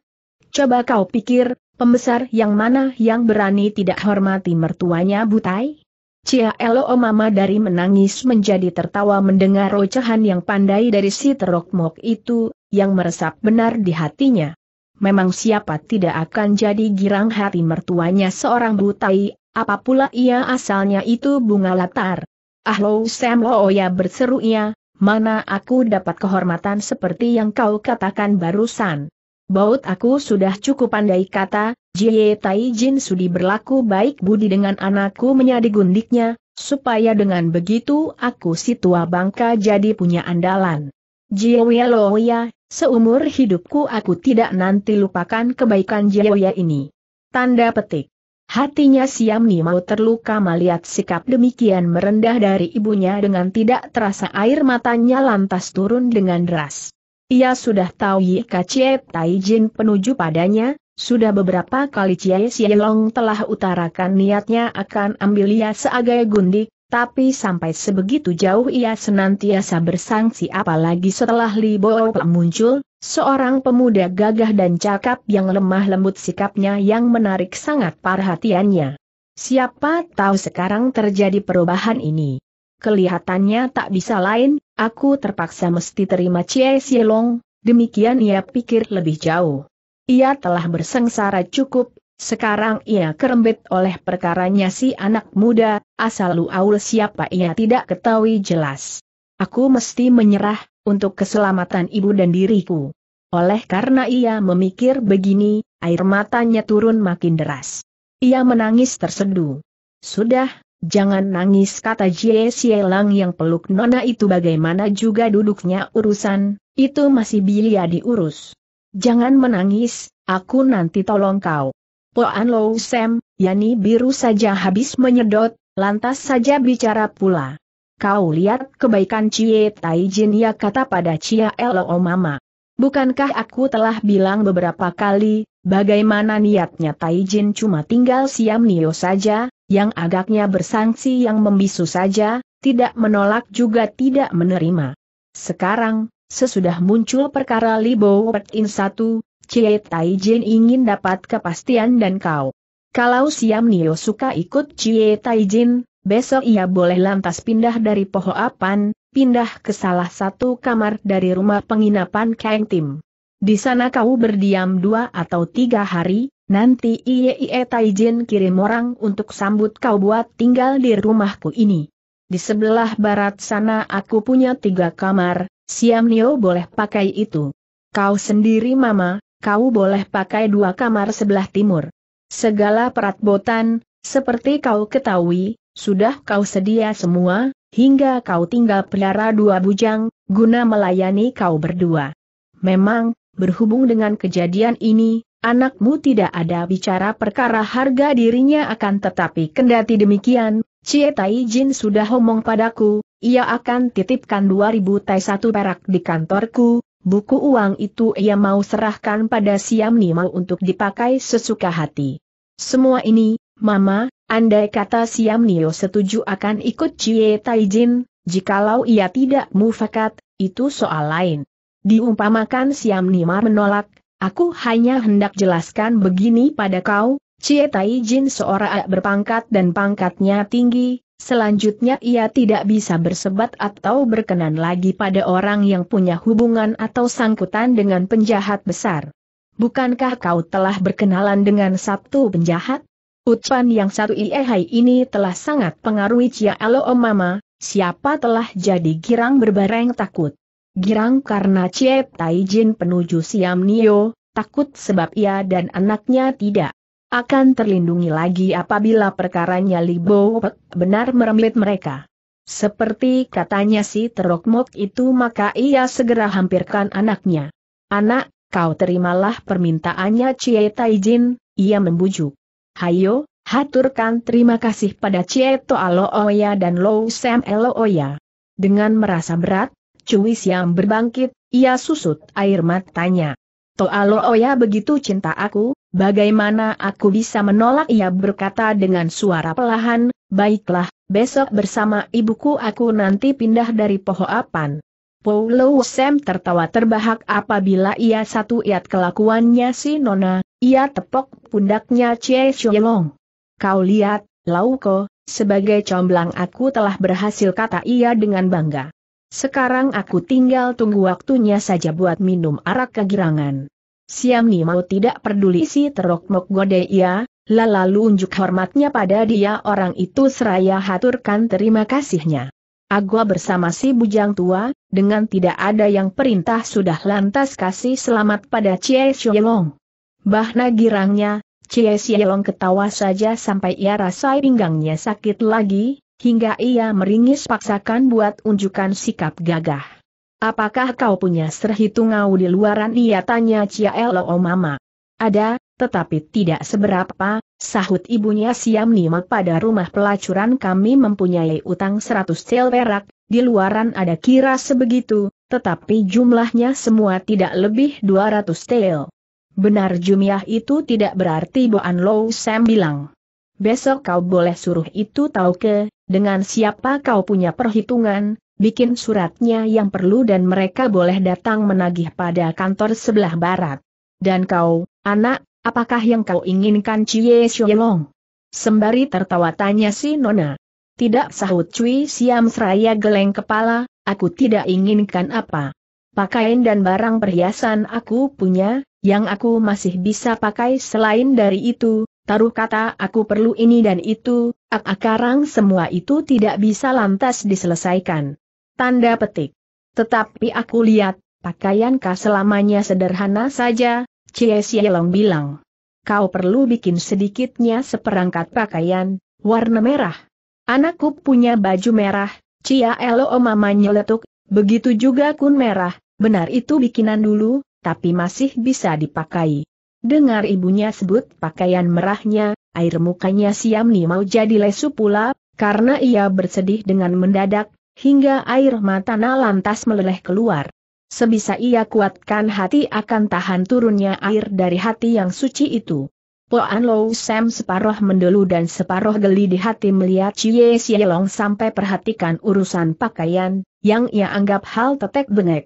Coba kau pikir, pembesar yang mana yang berani tidak hormati mertuanya Butai? Cia Elo Mama dari menangis menjadi tertawa mendengar ocehan yang pandai dari si terokmok itu, yang meresap benar di hatinya. Memang siapa tidak akan jadi girang hati mertuanya seorang Butai, apapula ia asalnya itu bunga latar. Ahlo Sam Looya oh berseru ia, mana aku dapat kehormatan seperti yang kau katakan barusan. Baut aku sudah cukup pandai kata, Jie Tai Jin Sudi berlaku baik budi dengan anakku menyadi gundiknya, supaya dengan begitu aku si tua bangka jadi punya andalan. Jie Ya, seumur hidupku aku tidak nanti lupakan kebaikan Jie Jieweya ini. Tanda petik. Hatinya Siam Ni mau terluka melihat sikap demikian merendah dari ibunya dengan tidak terasa air matanya lantas turun dengan deras. Ia sudah tahu Yika Cie Tai Jin penuju padanya, sudah beberapa kali Cie Sielong telah utarakan niatnya akan ambil ia seagai gundik, tapi sampai sebegitu jauh ia senantiasa bersangsi apalagi setelah Li Bo muncul, seorang pemuda gagah dan cakap yang lemah lembut sikapnya yang menarik sangat perhatiannya. Siapa tahu sekarang terjadi perubahan ini. Kelihatannya tak bisa lain, Aku terpaksa mesti terima Cie Sielong, demikian ia pikir lebih jauh. Ia telah bersengsara cukup, sekarang ia kerembet oleh perkaranya si anak muda, asal lu aul siapa ia tidak ketahui jelas. Aku mesti menyerah, untuk keselamatan ibu dan diriku. Oleh karena ia memikir begini, air matanya turun makin deras. Ia menangis terseduh. Sudah, Jangan nangis kata Jie Lang yang peluk nona itu bagaimana juga duduknya urusan, itu masih bilia diurus. Jangan menangis, aku nanti tolong kau. Poan Lou Sam, Yani biru saja habis menyedot, lantas saja bicara pula. Kau lihat kebaikan Cie Tai Jin ya kata pada Cia Lo Mama. Bukankah aku telah bilang beberapa kali, bagaimana niatnya Tai Jin cuma tinggal siam Nio saja, yang agaknya bersangsi yang membisu saja, tidak menolak juga tidak menerima. Sekarang, sesudah muncul perkara Libo In satu, Cie Tai Jin ingin dapat kepastian dan kau. Kalau Siam Nio suka ikut Cie Tai Jin, besok ia boleh lantas pindah dari apan, pindah ke salah satu kamar dari rumah penginapan Kang Tim. Di sana kau berdiam dua atau tiga hari, Nanti Iye iye Taijin kirim orang untuk sambut kau buat tinggal di rumahku ini. Di sebelah barat sana aku punya tiga kamar, Siam Nio boleh pakai itu. Kau sendiri mama, kau boleh pakai dua kamar sebelah timur. Segala peratbotan, seperti kau ketahui, sudah kau sedia semua, hingga kau tinggal pelihara dua bujang, guna melayani kau berdua. Memang, berhubung dengan kejadian ini, Anakmu tidak ada bicara perkara harga dirinya akan tetapi kendati demikian, Cie Tai Jin sudah omong padaku, ia akan titipkan 2000 tai satu perak di kantorku, buku uang itu ia mau serahkan pada Siam mau untuk dipakai sesuka hati. Semua ini, Mama, andai kata Siam Nio setuju akan ikut Cie Taijin, jikalau ia tidak mufakat, itu soal lain. Diumpamakan Siam Nima menolak, Aku hanya hendak jelaskan begini pada kau, Cie Tai Jin seorang berpangkat dan pangkatnya tinggi, selanjutnya ia tidak bisa bersebat atau berkenan lagi pada orang yang punya hubungan atau sangkutan dengan penjahat besar. Bukankah kau telah berkenalan dengan satu penjahat? Ucapan yang satu Iehai ini telah sangat pengaruhi Cia Alo Mama, siapa telah jadi girang berbareng takut. Girang karena Cie Jin penuju Siam Nio, takut sebab ia dan anaknya tidak akan terlindungi lagi apabila perkaranya Bo Pek benar merembet mereka. Seperti katanya si Terokmok itu maka ia segera hampirkan anaknya. Anak, kau terimalah permintaannya Cie Jin, ia membujuk. Hayo, haturkan terima kasih pada Cie Toa Oya dan Lou Sam Oya. Dengan merasa berat, Cui Siam berbangkit, ia susut air matanya. Toa Looya oh begitu cinta aku, bagaimana aku bisa menolak ia berkata dengan suara pelahan, baiklah, besok bersama ibuku aku nanti pindah dari Pohoapan. Paulo Sam tertawa terbahak apabila ia satu iat kelakuannya si Nona, ia tepok pundaknya Cie Long. Kau lihat, Lauko, sebagai comblang aku telah berhasil kata ia dengan bangga. Sekarang aku tinggal tunggu waktunya saja buat minum arak kegirangan. Siam Ni mau tidak peduli si terok mok gode ia, ya. lalu unjuk hormatnya pada dia orang itu seraya haturkan terima kasihnya. Agua bersama si bujang tua, dengan tidak ada yang perintah sudah lantas kasih selamat pada Cie Xielong. Bahna girangnya, Cie Long ketawa saja sampai ia rasa pinggangnya sakit lagi, Hingga ia meringis paksakan buat unjukan sikap gagah. Apakah kau punya serhitung serhitungau di luaran ia tanya Cia Elo oh, Mama. Ada, tetapi tidak seberapa, sahut ibunya Siam Nima pada rumah pelacuran kami mempunyai utang 100 sel perak, di luaran ada kira sebegitu, tetapi jumlahnya semua tidak lebih 200 tel. Benar jumlah itu tidak berarti Boan Low Sam bilang. Besok kau boleh suruh itu tahu ke, dengan siapa kau punya perhitungan, bikin suratnya yang perlu dan mereka boleh datang menagih pada kantor sebelah barat. Dan kau, anak, apakah yang kau inginkan Cie Xiaolong? Sembari tertawa tanya si Nona. Tidak sahut Cui Siam Seraya geleng kepala, aku tidak inginkan apa. Pakaian dan barang perhiasan aku punya, yang aku masih bisa pakai selain dari itu, taruh kata aku perlu ini dan itu, akarang ah, ah, semua itu tidak bisa lantas diselesaikan. Tanda petik. Tetapi aku lihat, pakaian kau selamanya sederhana saja, Cie Sielong bilang. Kau perlu bikin sedikitnya seperangkat pakaian, warna merah. Anakku punya baju merah, Cia Elo mama nyeletuk, begitu juga kun merah, benar itu bikinan dulu, tapi masih bisa dipakai. Dengar ibunya sebut pakaian merahnya, air mukanya siam ni mau jadi lesu pula, karena ia bersedih dengan mendadak, hingga air mata Na lantas meleleh keluar. Sebisa ia kuatkan hati akan tahan turunnya air dari hati yang suci itu. Poan Low Sam separoh mendelu dan separoh geli di hati melihat Cie Sielong sampai perhatikan urusan pakaian, yang ia anggap hal tetek bengek.